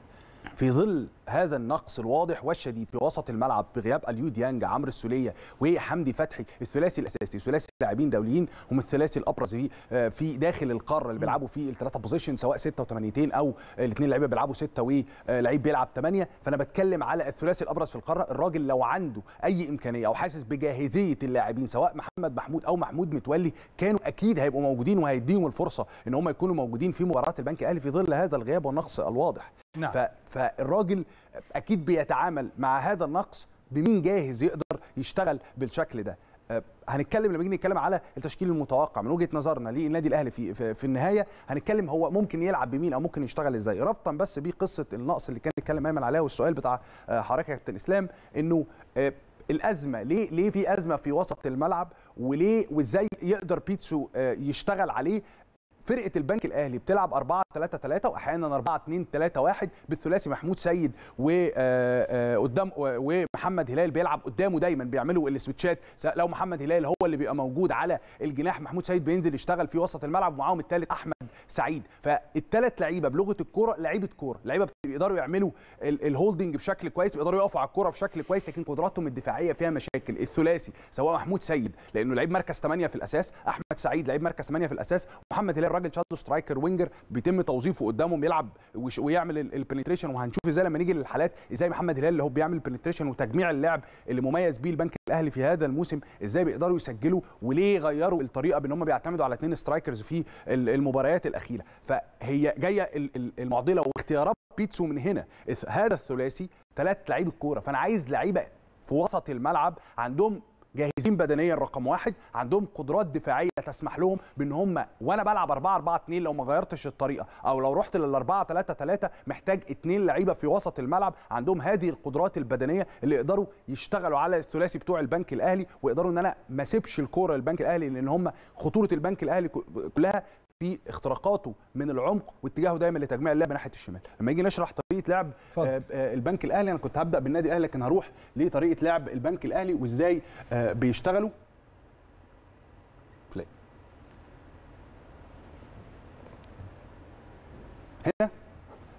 في ظل هذا النقص الواضح والشديد في وسط الملعب بغياب اليو ديانج عمرو السوليه وحمدي فتحي الثلاثي الاساسي ثلاثي لاعبين دوليين هم الثلاثي الابرز في في داخل القاره اللي بيلعبوا فيه الثلاثه بوزيشن سواء 6 و8 او الاثنين لعيبه بيلعبوا 6 ولعيب بيلعب 8 فانا بتكلم على الثلاثي الابرز في القاره الراجل لو عنده اي امكانيه او حاسس بجاهزيه اللاعبين سواء محمد محمود او محمود متولي كانوا اكيد هيبقوا موجودين وهيديهم الفرصه ان هم يكونوا موجودين في مباراه البنك الاهلي في ظل هذا الغياب والنقص الواضح نعم. فالراجل اكيد بيتعامل مع هذا النقص بمين جاهز يقدر يشتغل بالشكل ده أه، هنتكلم لما نيجي نتكلم على التشكيل المتوقع من وجهه نظرنا للنادي الاهلي في, في النهايه هنتكلم هو ممكن يلعب بمين او ممكن يشتغل ازاي ربطا بس بقصه النقص اللي كان اتكلم ايمن عليها والسؤال بتاع أه، حضرتك يا كابتن اسلام انه أه، الازمه ليه ليه في ازمه في وسط الملعب وليه وازاي يقدر بيتسو يشتغل عليه فرقه البنك الاهلي بتلعب 4 3 3 واحيانا 4 2 3 1 بالثلاثي محمود سيد وقدام آه، آه، ومحمد هلال بيلعب قدامه دايما بيعملوا السويتشات لو محمد هلال هو اللي بيبقى موجود على الجناح محمود سيد بينزل يشتغل في وسط الملعب ومعاهم الثالث احمد سعيد فالثلاث لعيبه بلغه الكوره لعيبه كوره لعيبه بيقدروا يعملوا الهولدنج بشكل كويس بيقدروا يقفوا على الكوره بشكل كويس لكن قدراتهم الدفاعيه فيها مشاكل الثلاثي سواء محمود سيد لانه لعيب مركز 8 في الاساس احمد سعيد لعيب مركز 8 في الاساس محمد هلال الراجل شادو سترايكر وينجر بيتم توظيفه قدامهم يلعب ويعمل البنتريشن وهنشوف ازاي لما نيجي للحالات ازاي محمد هلال اللي هو بيعمل البنتريشن وتجميع اللعب اللي مميز بيه البنك الاهلي في هذا الموسم ازاي بيقدروا يسجلوا وليه غيروا الطريقه بان هم بيعتمدوا على اثنين سترايكرز في المباريات الاخيره فهي جايه المعضله واختيارات بيتسو من هنا هذا الثلاثي ثلاث لعيبه كوره فانا عايز لعيبه في وسط الملعب عندهم جاهزين بدنيا رقم واحد عندهم قدرات دفاعيه تسمح لهم بان هم وانا بلعب 4 4 2 لو ما غيرتش الطريقه او لو رحت لل 4 3 3 محتاج اثنين لعيبه في وسط الملعب عندهم هذه القدرات البدنيه اللي يقدروا يشتغلوا على الثلاثي بتوع البنك الاهلي ويقدروا ان انا ما اسيبش الكوره للبنك الاهلي لان هم خطوره البنك الاهلي كلها في اختراقاته من العمق واتجاهه دايما لتجميع اللعب ناحيه الشمال لما يجي نشرح طريقه لعب فضل. آه، آه، البنك الاهلي انا كنت هبدا بالنادي الاهلي لكن هروح لطريقه لعب البنك الاهلي وازاي آه، بيشتغلوا هنا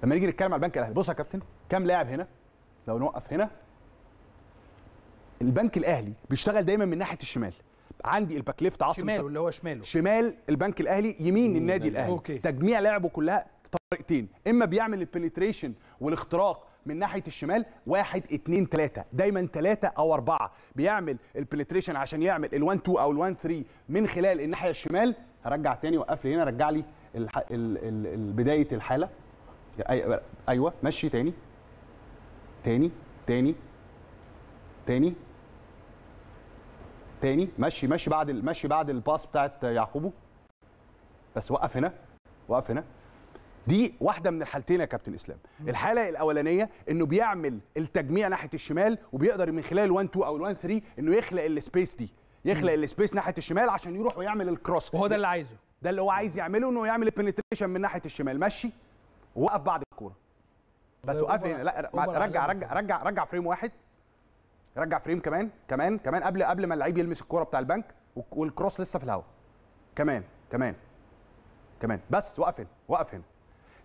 لما نيجي نتكلم على البنك الاهلي بص يا كابتن كام لاعب هنا لو نوقف هنا البنك الاهلي بيشتغل دايما من ناحيه الشمال عندي الباك ليفت عاصم شماله اللي هو شماله شمال البنك الاهلي يمين النادي الاهلي أوكي. تجميع لعبه كلها طريقتين اما بيعمل البنتريشن والاختراق من ناحيه الشمال واحد اتنين تلاته دايما تلاته او اربعه بيعمل البنتريشن عشان يعمل ال1 2 او ال1 3 من خلال الناحيه الشمال رجع تاني وقف لي هنا رجع لي الح... ال... ال... ال... بدايه الحاله أي... ايوه مشي تاني تاني تاني تاني تاني مشي مشي بعد مشي بعد الباس بتاعت يعقوبه بس وقف هنا وقف هنا دي واحده من الحالتين يا كابتن اسلام الحاله الاولانيه انه بيعمل التجميع ناحيه الشمال وبيقدر من خلال 1 2 او 1 3 انه يخلق السبيس دي يخلق السبيس ناحيه الشمال عشان يروح ويعمل الكروس وهو ده اللي عايزه ده اللي هو عايز يعمله انه يعمل البنتريشن من ناحيه الشمال مشي وقف بعد الكوره بس وقف هنا لا رجع رجع رجع رجع فريم واحد رجع فريم كمان كمان كمان قبل قبل ما اللعيب يلمس الكوره بتاع البنك والكروس لسه في الهواء كمان كمان كمان بس وقف هنا وقف هنا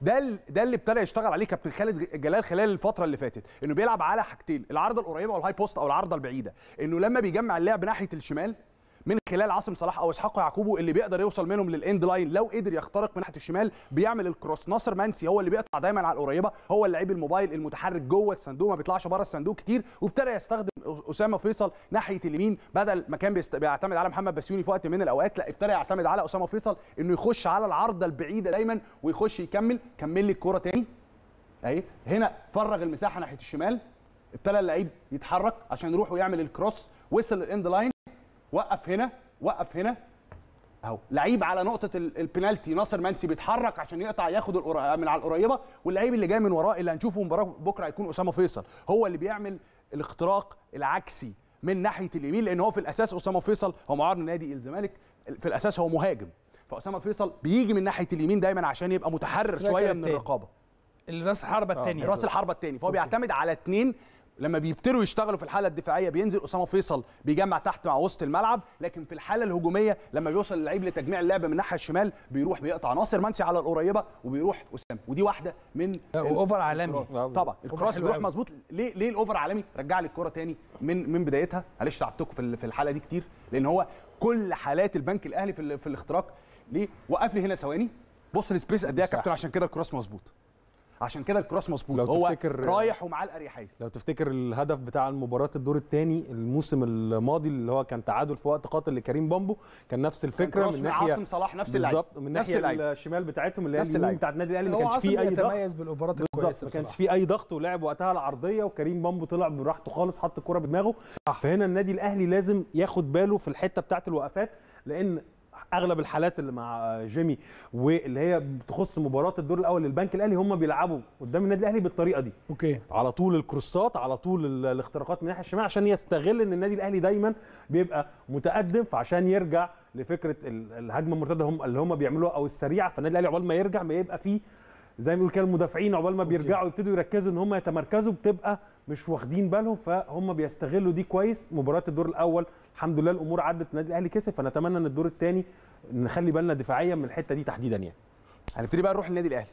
ده ال... ده اللي ابتدى يشتغل عليه كابتن خالد جلال خلال الفتره اللي فاتت انه بيلعب على حاجتين العارضه القريبه والهاي بوست او العارضه البعيده انه لما بيجمع اللعب ناحيه الشمال من خلال عاصم صلاح او اسحاق يعقوبو اللي بيقدر يوصل منهم للاند لاين لو قدر يخترق من ناحيه الشمال بيعمل الكروس ناصر منسي هو اللي بيقطع دايما على القريبه هو اللعيب الموبايل المتحرك جوه الصندوق ما بيطلعش بره الصندوق كتير وابتدى يستخدم اسامه فيصل ناحيه اليمين بدل ما كان بيعتمد على محمد بسيوني في وقت من الاوقات لا ابتدى يعتمد على اسامه فيصل انه يخش على العارضه البعيده دايما ويخش يكمل كمل لي الكوره تاني اهي هنا فرغ المساحه ناحيه الشمال ابتدى اللعيب يتحرك عشان يروح ويعمل الكروس وصل للاند لاين وقف هنا وقف هنا اهو لعيب على نقطه البنالتي ناصر منسي بيتحرك عشان يقطع ياخد من على القريبه واللعيب اللي جاي من وراه اللي هنشوفه مباراه بكره هيكون اسامه فيصل هو اللي بيعمل الاختراق العكسي من ناحيه اليمين لان هو في الاساس اسامه فيصل هو معار من نادي الزمالك في الاساس هو مهاجم فاسامه فيصل بيجي من ناحيه اليمين دايما عشان يبقى متحرر شويه من الرقابه آه، راس الحربه الثانيه راس الحربه الثاني فهو بيعتمد على اثنين لما بيبتدوا يشتغلوا في الحاله الدفاعيه بينزل اسامه فيصل بيجمع تحت مع وسط الملعب لكن في الحاله الهجوميه لما بيوصل اللعيب لتجميع اللعبه من الناحيه الشمال بيروح بيقطع ناصر منسي على القريبه وبيروح اسامه ودي واحده من اوفر عالمي طبعا الكراس بيروح مظبوط ليه ليه الاوفر عالمي رجع لي الكره تاني من من بدايتها معلش تعبتكم في الحاله دي كتير لان هو كل حالات البنك الاهلي في, في الاختراق ليه وقف لي هنا ثواني بص السبيس قد ايه يا كابتن عشان كده الكراس مظبوط عشان كده الكروس مظبوط هو تفتكر رايح ومعاه الاريحيه لو تفتكر الهدف بتاع مباراه الدور الثاني الموسم الماضي اللي هو كان تعادل في وقت قاتل لكريم بامبو كان نفس الفكره كان من ناحيه عاصم صلاح نفس اللعيب من ناحيه الشمال بتاعتهم اللي هي بتاعت النادي الاهلي ما كانش فيه اي ضغط بالأوفرات بالظبط ما كانش فيه اي ضغط ولعب وقتها العرضيه وكريم بامبو طلع براحته خالص حط الكوره بدماغه صح. فهنا النادي الاهلي لازم ياخد باله في الحته بتاعت الوقفات لان اغلب الحالات اللي مع جيمي واللي هي بتخص مباراه الدور الاول للبنك الاهلي هم بيلعبوا قدام النادي الاهلي بالطريقه دي اوكي على طول الكروسات على طول الاختراقات من الناحيه الشمال عشان يستغل ان النادي الاهلي دايما بيبقى متقدم فعشان يرجع لفكره الهجمه المرتده هم اللي هم بيعملوها او السريعه فالنادي الاهلي عقبال ما يرجع بيبقى فيه زي ما بيقول كده المدافعين عقبال ما بيرجعوا يبتدوا يركزوا ان هم يتمركزوا بتبقى مش واخدين بالهم فهم بيستغلوا دي كويس مباراه الدور الاول الحمد لله الامور عدت النادي الاهلي كسب فنتمنى ان الدور الثاني نخلي بالنا دفاعيا من الحته دي تحديدا يعني هنبتدي بقى نروح للنادي الاهلي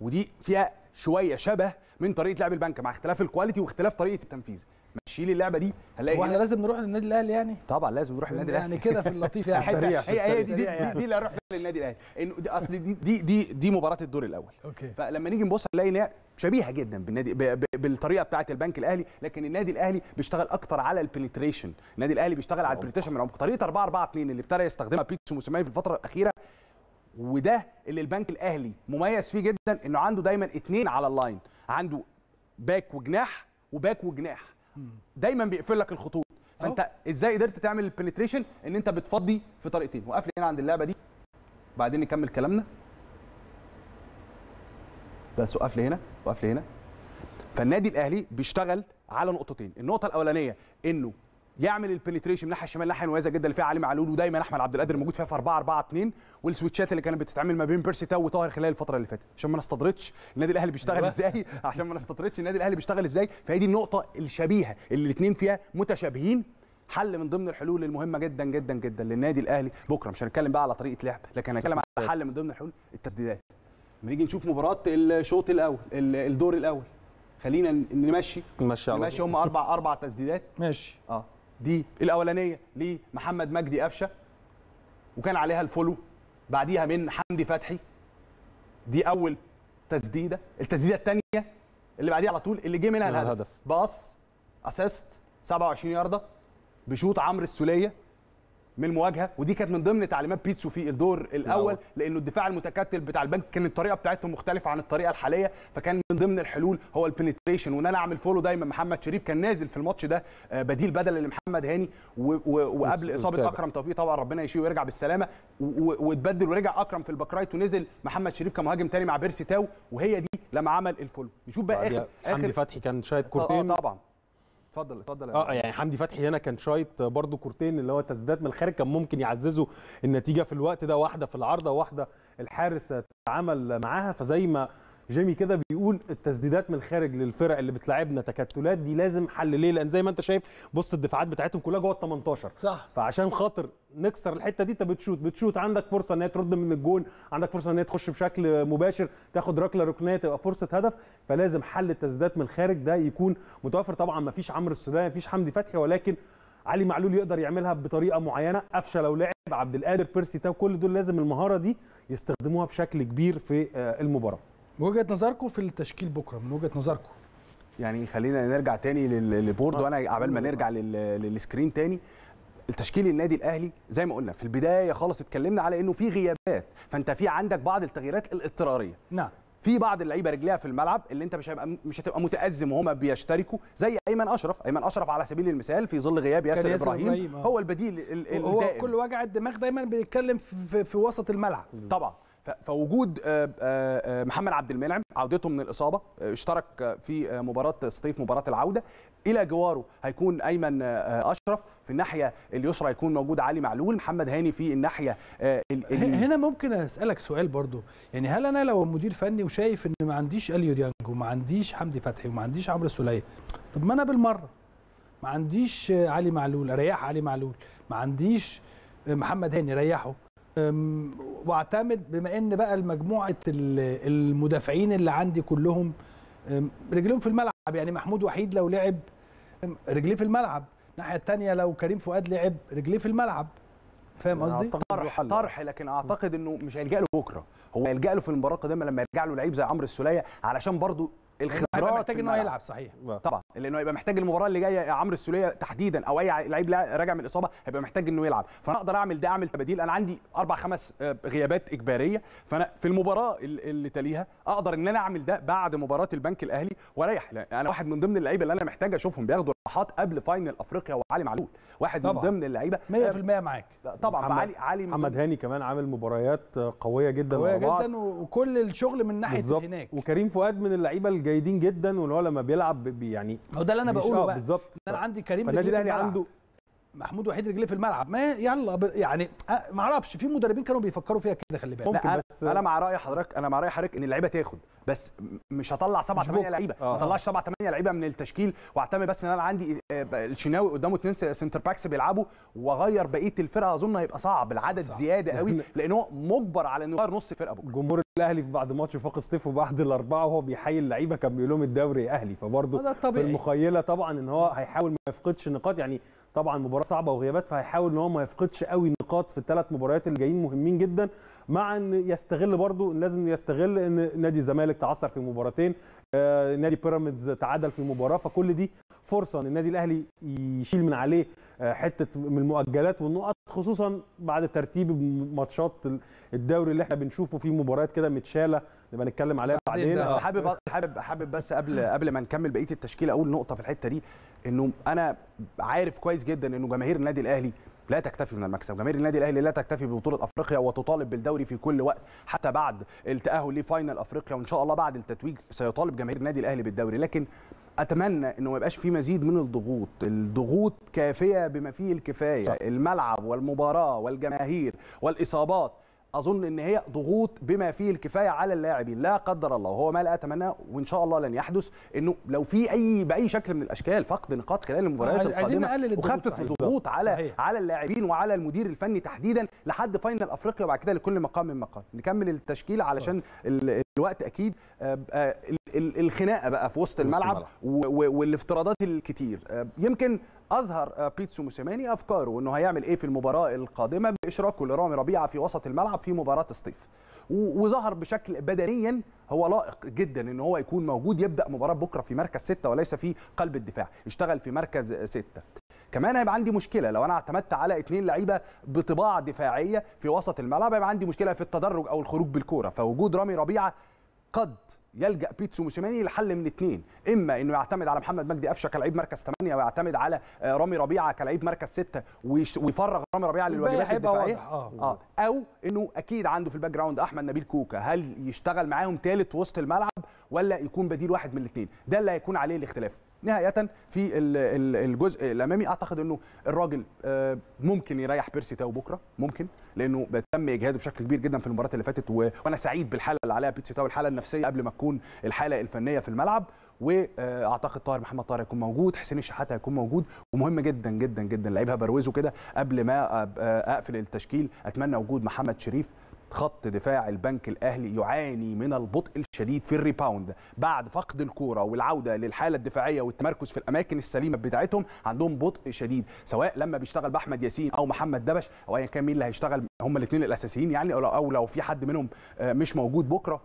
ودي فيها شويه شبه من طريقه لعب البنك مع اختلاف الكواليتي واختلاف طريقه التنفيذ مشي لي اللعبه دي هنلاقي واحنا لازم نروح للنادي الاهلي يعني طبعا لازم نروح للنادي يعني الاهلي يعني كده في اللطيف يا يعني. السريع هي هي دي دي, يعني. دي, دي اللي هنروح للنادي الاهلي انه اصل دي دي دي, دي مباراه الدور الاول أوكي. فلما نيجي نبص هنلاقي ان شبيهه جدا بالنادي ب... ب... بالطريقه بتاعه البنك الاهلي لكن النادي الاهلي بيشتغل اكتر على البنتريشن النادي الاهلي بيشتغل على البنتريشن من عمق طريقه 4 4 2 اللي ابتدى يستخدمها بيتسو موسيماني في الفتره الاخيره وده اللي البنك الاهلي مميز فيه جدا انه عنده دايما اثنين على اللاين عنده باك وجناح وباك وجناح دايما بيقفل لك الخطوط فانت ازاي قدرت تعمل البنتريشن ان انت بتفضي في طريقتين وقف لي هنا عند اللعبه دي بعدين نكمل كلامنا بس وقف لي هنا وقف لي هنا فالنادي الاهلي بيشتغل على نقطتين النقطه الاولانيه انه يعمل البنتريشن من الناحيه الشمال ناحية مميزة جدا اللي فيها علي معلول ودايما احمد عبد القادر موجود فيها في 4 4 2 والسويتشات اللي كانت بتتعمل ما بين بيرسي تاو وطاهر خلال الفتره اللي فاتت عشان ما نستطردش النادي الاهلي بيشتغل أيوة. ازاي عشان ما نستطردش النادي الاهلي بيشتغل ازاي فهي دي النقطه الشبيهه اللي الاثنين فيها متشابهين حل من ضمن الحلول المهمه جدا جدا جدا للنادي الاهلي بكره مش هنتكلم بقى على طريقه لعب لكن هنتكلم على حل من ضمن الحلول التسديدات لما نيجي نشوف مباراه الشوط الاول الدور الاول خلينا نمشي نمشي نمشي هم اربع اربع تسديدات ماشي اه دي الاولانيه لمحمد مجدي قفشه وكان عليها الفولو بعديها من حمدي فتحي دي اول تسديده التسديده الثانيه اللي بعديها على طول اللي جه منها الهدف باص اسيست 27 يارده بشوط عمرو السوليه من المواجهه ودي كانت من ضمن تعليمات بيتسو في الدور الاول لانه الدفاع المتكتل بتاع البنك كان الطريقه بتاعتهم مختلفه عن الطريقه الحاليه فكان من ضمن الحلول هو البنتريشن وان انا اعمل فولو دايما محمد شريف كان نازل في الماتش ده آه، بديل بدل لمحمد هاني وقبل اصابه اكرم توفيق طبعا ربنا يشفيه ويرجع بالسلامه واتبدل ورجع اكرم في الباك رايت ونزل محمد شريف كمهاجم تاني مع بيرسي تاو وهي دي لما عمل الفولو نشوف بقى اخر حمدي فتحي كان شايط آه، آه، كورتين طبعا اتفضل اتفضل اه يعني حمدي فتحي هنا كان شايط برضو كورتين اللي هو تسديدات من الخارج كان ممكن يعززوا النتيجه في الوقت ده واحده في العارضه واحده الحارس تعامل معاها فزي ما جيمي كده بيقول التسديدات من الخارج للفرق اللي بتلاعبنا تكتلات دي لازم حل ليه لان زي ما انت شايف بص الدفاعات بتاعتهم كلها جوه ال 18 صح فعشان خاطر نكسر الحته دي انت بتشوت بتشوت عندك فرصه ان هي ترد من الجون عندك فرصه ان هي تخش بشكل مباشر تاخد ركله ركنيه تبقى فرصه هدف فلازم حل التسديدات من الخارج ده يكون متوفر طبعا ما فيش عمرو السوداني ما فيش حمدي فتحي ولكن علي معلول يقدر يعملها بطريقه معينه قفشه لو لعب عبد القادر بيرسي تاو كل دول لازم المهاره دي يستخدموها بشكل كبير في آه، المباراه وجهه نظركم في التشكيل بكره من وجهه نظركم يعني خلينا نرجع تاني للبورد وانا عبال ما نرجع للسكرين تاني التشكيل النادي الاهلي زي ما قلنا في البدايه خالص اتكلمنا على انه في غيابات فانت في عندك بعض التغييرات الاضطراريه نعم في بعض اللعيبه رجليها في الملعب اللي انت مش هيبقى مش هتبقى متازم وهما بيشتركوا زي ايمن اشرف ايمن اشرف على سبيل المثال في ظل غياب ياسر, ياسر ابراهيم, إبراهيم آه. هو البديل الدائم هو كل وجع الدماغ دايما بيتكلم في, في وسط الملعب طبعا فوجود آه، آه، آه، محمد عبد المنعم عودته من الاصابه اشترك في مباراه سطيف مباراه العوده الى جواره هيكون ايمن اشرف في الناحيه اليسرى هيكون موجود علي معلول محمد هاني في الناحيه ال... هنا ممكن اسالك سؤال برضو يعني هل انا لو مدير فني وشايف ان ما عنديش اليو ديانج وما عنديش حمدي فتحي وما عنديش عمرو السليه طب ما انا بالمره ما عنديش علي معلول اريح علي معلول ما عنديش محمد هاني ريحه واعتمد بما ان بقى مجموعه المدافعين اللي عندي كلهم رجليهم في الملعب يعني محمود وحيد لو لعب رجليه في الملعب الناحيه الثانيه لو كريم فؤاد لعب رجليه في الملعب فاهم قصدي؟ طرح طرح لكن اعتقد انه مش هيلجا له بكره هو هيلجا له في المباراه القادمه لما يرجع له لعيب زي عمرو السوليه علشان برضه الخبرات محتاج انه يلعب صحيح طبعا لانه هيبقى محتاج المباراه اللي جايه عمرو السوليه تحديدا او اي لعيب راجع من الاصابه هيبقى محتاج انه يلعب فانا اقدر اعمل ده اعمل تبديل انا عندي اربع خمس آه، غيابات اجباريه فانا في المباراه اللي تليها اقدر ان انا اعمل ده بعد مباراه البنك الاهلي واريح انا واحد من ضمن اللعيبه اللي انا محتاج اشوفهم بياخدوا راحات قبل فاينل افريقيا وعلي معلول واحد طبعا. من ضمن اللعيبه 100% معاك طبعا محمد. علي محمد هاني كمان عامل مباريات قويه جدا قويه جدا وكل الشغل من ناحيه هناك وكريم فؤاد من اللعيبه جيدين جدا وان هو لما بيلعب بي يعني هو ده اللي انا بقوله بقى بالظبط انا عندي كريم فالنادي الاهلي عنده محمود وحيد رجليه في الملعب ما يلا يعني ما اعرفش في مدربين كانوا بيفكروا فيها كده خلي بالك بس انا مع راي حضرتك انا مع راي حضرتك ان اللعيبه تاخد بس مش هطلع 7 8 لعيبه ما اطلعش 7 8 لعيبه من التشكيل واعتمد بس ان انا عندي آه، الشناوي قدامه اثنين سنتر باكس بيلعبوا واغير بقيه الفرقه اظن هيبقى صعب العدد صح. زياده قوي لان هو مجبر على انه يغير نص فرقه بكره جمهور الاهلي في بعد ماتش فاق الصيف وبعد الاربعه وهو بيحيي اللعيبه كان بيقول لهم الدوري اهلي فبرضه في المخيله طبعا ان هو هيحاول ما يفقدش نقاط يعني طبعا مباراه صعبه وغيابات فهيحاول ان هو ما يفقدش قوي نقاط في الثلاث مباريات اللي جايين مهمين جدا مع ان يستغل برضو لازم يستغل ان نادي الزمالك تعثر في مباراتين آه، نادي بيراميدز تعادل في مباراه فكل دي فرصه ان النادي الاهلي يشيل من عليه آه، حته من المؤجلات والنقط خصوصا بعد ترتيب ماتشات الدوري اللي احنا بنشوفه في مباريات كده متشاله نبقى نتكلم عليها بعدين بس حابب حابب حابب بس قبل قبل ما نكمل بقيه التشكيله اقول نقطه في الحته دي انه انا عارف كويس جدا انه جماهير النادي الاهلي لا تكتفي من المكسب جماهير النادي الاهلي لا تكتفي ببطوله افريقيا وتطالب بالدوري في كل وقت حتى بعد التاهل لفاينل افريقيا وان شاء الله بعد التتويج سيطالب جماهير النادي الاهلي بالدوري لكن اتمنى انه ما يبقاش في مزيد من الضغوط الضغوط كافيه بما فيه الكفايه الملعب والمباراه والجماهير والاصابات اظن ان هي ضغوط بما فيه الكفايه على اللاعبين لا قدر الله وهو ما لا اتمناه وان شاء الله لن يحدث انه لو في اي باي شكل من الاشكال فقد نقاط خلال المباريات القادمه وخفف الضغوط على صحيح. على اللاعبين وعلى المدير الفني تحديدا لحد فاينل افريقيا وبعد كده لكل مقام من مقام نكمل التشكيل علشان الوقت اكيد آه، آه، الخناقه بقى في وسط الملعب والافتراضات الكتير آه، يمكن اظهر آه، بيتسو موسيماني افكاره انه هيعمل ايه في المباراه القادمه باشراكه لرامي ربيعه في وسط الملعب في مباراه الصيف وظهر بشكل بدنيا هو لائق جدا ان هو يكون موجود يبدا مباراه بكره في مركز سته وليس في قلب الدفاع اشتغل في مركز سته كمان هيبقى عندي مشكله لو انا اعتمدت على اثنين لعيبه بطباع دفاعيه في وسط الملعب هيبقى عندي مشكله في التدرج او الخروج بالكوره فوجود رامي ربيعه قد يلجا بيتسو موسيماني لحل من اثنين اما انه يعتمد على محمد مجدي قفشه كلعيب مركز 8 ويعتمد على آه، رامي ربيعه كلعيب مركز 6 ويفرغ رامي ربيعه للواجبات الدفاعيه آه. آه. او انه اكيد عنده في الباك جراوند احمد نبيل كوكا هل يشتغل معاهم ثالث وسط الملعب ولا يكون بديل واحد من الاثنين ده اللي هيكون عليه الاختلاف نهايه في الجزء الامامي اعتقد انه الراجل آه، ممكن يريح بيرسي تاو بكره ممكن لانه تم اجهاده بشكل كبير جدا في المباراه اللي فاتت وانا سعيد بالحاله اللي عليها بيرسي تاو الحاله النفسيه قبل ما تكون الحاله الفنيه في الملعب واعتقد آه، طاهر محمد طاهر هيكون موجود حسين الشحات هيكون موجود ومهم جدا جدا جدا لعيبها بروزه كده قبل ما آه، اقفل التشكيل اتمنى وجود محمد شريف خط دفاع البنك الاهلي يعاني من البطء الشديد في الريباوند بعد فقد الكوره والعوده للحاله الدفاعيه والتمركز في الاماكن السليمه بتاعتهم عندهم بطء شديد سواء لما بيشتغل باحمد ياسين او محمد دبش او ايا كان مين اللي هيشتغل هم الاثنين الاساسيين يعني او لو في حد منهم آه، مش موجود بكره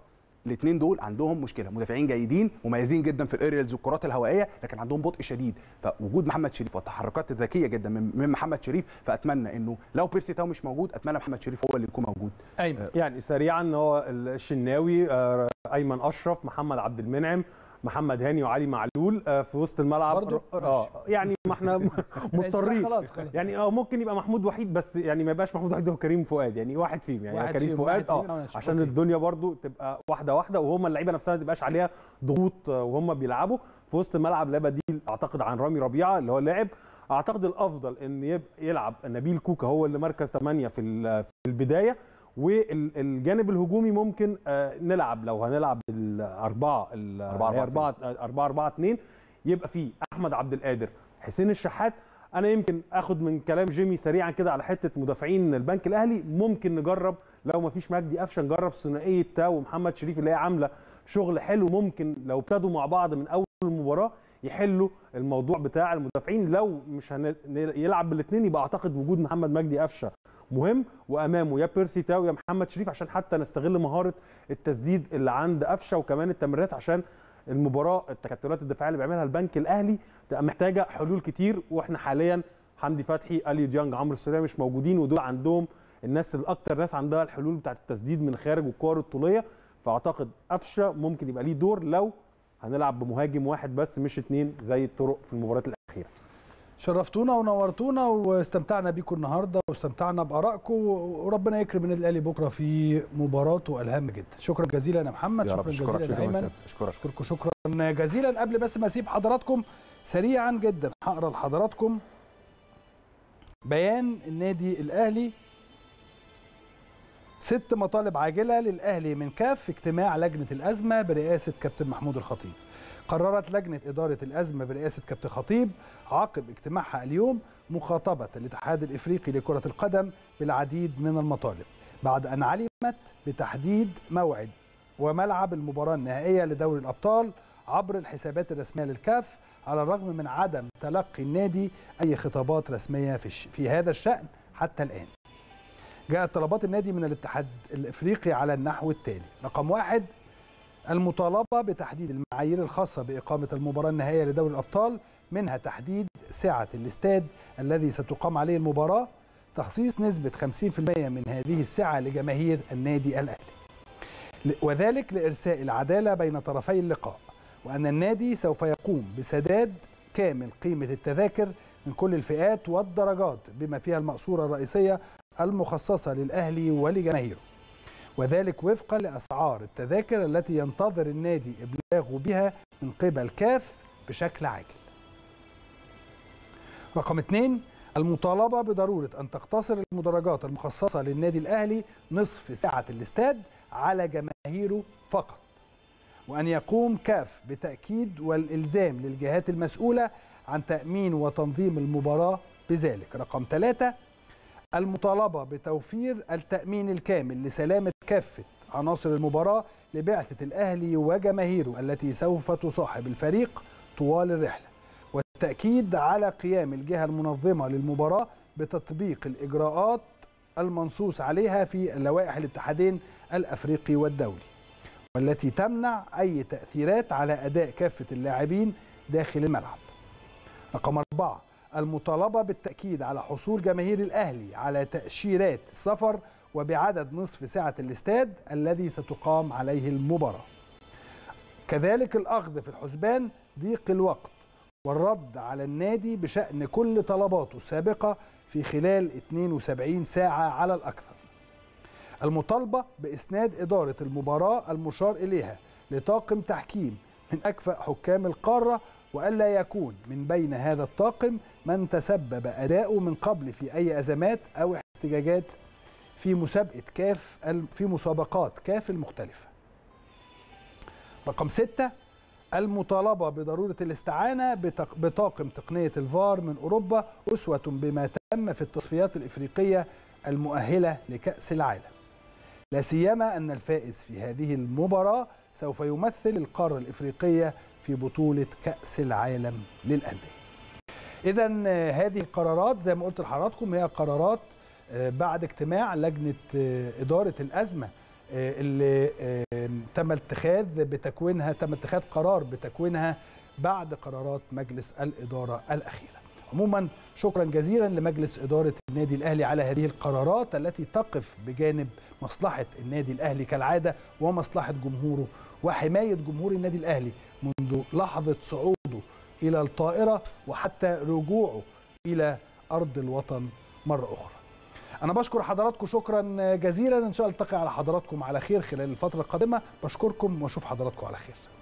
الاثنين دول عندهم مشكله مدافعين جيدين مميزين جدا في الاريالز والكرات الهوائيه لكن عندهم بطء شديد فوجود محمد شريف والتحركات الذكيه جدا من محمد شريف فاتمنى انه لو بيرسي تاو مش موجود اتمنى محمد شريف هو اللي يكون موجود ايمن يعني سريعا هو الشناوي آه، ايمن اشرف محمد عبد المنعم محمد هاني وعلي معلول آه، في وسط الملعب اه يعني ما احنا مضطرين يعني اه ممكن يبقى محمود وحيد بس يعني ما يبقاش محمود وحيد هو كريم فؤاد يعني واحد فيهم يعني واحد كريم فيه فؤاد اه عشان أوكي. الدنيا برضو تبقى واحده واحده وهما اللعيبه نفسها ما تبقاش عليها ضغوط آه، وهما بيلعبوا في وسط الملعب لا بديل اعتقد عن رامي ربيعه اللي هو اللاعب اعتقد الافضل ان يلعب نبيل كوكا هو اللي مركز 8 في البدايه والجانب الهجومي ممكن آه، نلعب لو هنلعب الأربعة أربعة أربعة آه، أربعة أربعة اتنين يبقى في أحمد عبد القادر حسين الشحات أنا يمكن آخد من كلام جيمي سريعا كده على حتة مدافعين البنك الأهلي ممكن نجرب لو ما فيش مجدي قفشه نجرب ثنائية تاو ومحمد شريف اللي هي عاملة شغل حلو ممكن لو ابتدوا مع بعض من أول المباراة يحلوا الموضوع بتاع المدافعين لو مش هنلعب يلعب بالاثنين يبقى اعتقد وجود محمد مجدي قفشه مهم وامامه يا بيرسي تاو يا محمد شريف عشان حتى نستغل مهاره التسديد اللي عند قفشه وكمان التمريرات عشان المباراه التكتلات الدفاعيه اللي بيعملها البنك الاهلي تبقى محتاجه حلول كتير واحنا حاليا حمدي فتحي اليو ديانج عمرو السوليه مش موجودين ودول عندهم الناس الاكثر ناس عندها الحلول بتاعه التسديد من خارج والكور الطوليه فاعتقد قفشه ممكن يبقى ليه دور لو هنلعب بمهاجم واحد بس مش اتنين زي الطرق في المباريات الاخيره شرفتونا ونورتونا واستمتعنا بيكم النهارده واستمتعنا بارائكم وربنا يكرم النادي الاهلي بكره في مباراته الهام جدا شكرا جزيلا يا محمد يا رب شكرا جزيلا ايمن اشكرك اشكركم شكرا جزيلا قبل بس ما اسيب حضراتكم سريعا جدا هقرا لحضراتكم بيان النادي الاهلي ست مطالب عاجله للاهلي من كاف اجتماع لجنه الازمه برئاسه كابتن محمود الخطيب قررت لجنة إدارة الأزمة برئاسة كابتن خطيب عقب اجتماعها اليوم مخاطبة الاتحاد الإفريقي لكرة القدم بالعديد من المطالب بعد أن علمت بتحديد موعد وملعب المباراة النهائية لدوري الأبطال عبر الحسابات الرسمية للكاف على الرغم من عدم تلقي النادي أي خطابات رسمية في, الش... في هذا الشأن حتى الآن جاءت طلبات النادي من الاتحاد الإفريقي على النحو التالي رقم واحد المطالبة بتحديد المعايير الخاصة بإقامة المباراة النهائية لدوري الأبطال منها تحديد سعة الاستاد الذي ستقام عليه المباراة تخصيص نسبة 50% من هذه السعة لجماهير النادي الأهلي وذلك لإرساء العدالة بين طرفي اللقاء وأن النادي سوف يقوم بسداد كامل قيمة التذاكر من كل الفئات والدرجات بما فيها المقصورة الرئيسية المخصصة للأهلي ولجماهيره وذلك وفقا لأسعار التذاكر التي ينتظر النادي إبلاغه بها من قبل كاف بشكل عاجل رقم 2 المطالبة بضرورة أن تقتصر المدرجات المخصصة للنادي الأهلي نصف سعة الاستاد على جماهيره فقط وأن يقوم كاف بتأكيد والإلزام للجهات المسؤولة عن تأمين وتنظيم المباراة بذلك رقم 3 المطالبة بتوفير التأمين الكامل لسلامة كافة عناصر المباراة لبعثة الأهلي وجماهيره التي سوف تصاحب الفريق طوال الرحلة والتأكيد على قيام الجهة المنظمة للمباراة بتطبيق الإجراءات المنصوص عليها في اللوائح الاتحادين الأفريقي والدولي والتي تمنع أي تأثيرات على أداء كافة اللاعبين داخل الملعب رقم أربعة المطالبة بالتأكيد على حصول جماهير الأهلي على تأشيرات سفر وبعدد نصف سعة الاستاد الذي ستقام عليه المباراة كذلك الأخذ في الحسبان ضيق الوقت والرد على النادي بشأن كل طلباته السابقة في خلال 72 ساعة على الأكثر المطالبة بإسناد إدارة المباراة المشار إليها لطاقم تحكيم من أكفأ حكام القارة وألا يكون من بين هذا الطاقم من تسبب أداؤه من قبل في أي أزمات أو احتجاجات في مسابقه كاف في مسابقات كاف المختلفه. رقم ستة المطالبة بضرورة الاستعانة بطاقم تقنية الفار من أوروبا أسوة بما تم في التصفيات الإفريقية المؤهلة لكأس العالم لا سيما أن الفائز في هذه المباراة سوف يمثل القارة الإفريقية في بطولة كأس العالم للأندية إذا آه، هذه القرارات زي ما قلت لحضراتكم هي قرارات آه، بعد اجتماع لجنه آه، اداره الازمه آه، اللي تم اتخاذ بتكوينها تم اتخاذ قرار بتكوينها بعد قرارات مجلس الاداره الاخيره. عموما شكرا جزيلا لمجلس اداره النادي الاهلي على هذه القرارات التي تقف بجانب مصلحه النادي الاهلي كالعاده ومصلحه جمهوره وحمايه جمهور النادي الاهلي منذ لحظه صعوده الى الطائره وحتى رجوعه الى ارض الوطن مره اخرى. انا بشكر حضراتكم شكرا جزيلا ان شاء الله التقي على حضراتكم على خير خلال الفتره القادمه بشكركم واشوف حضراتكم على خير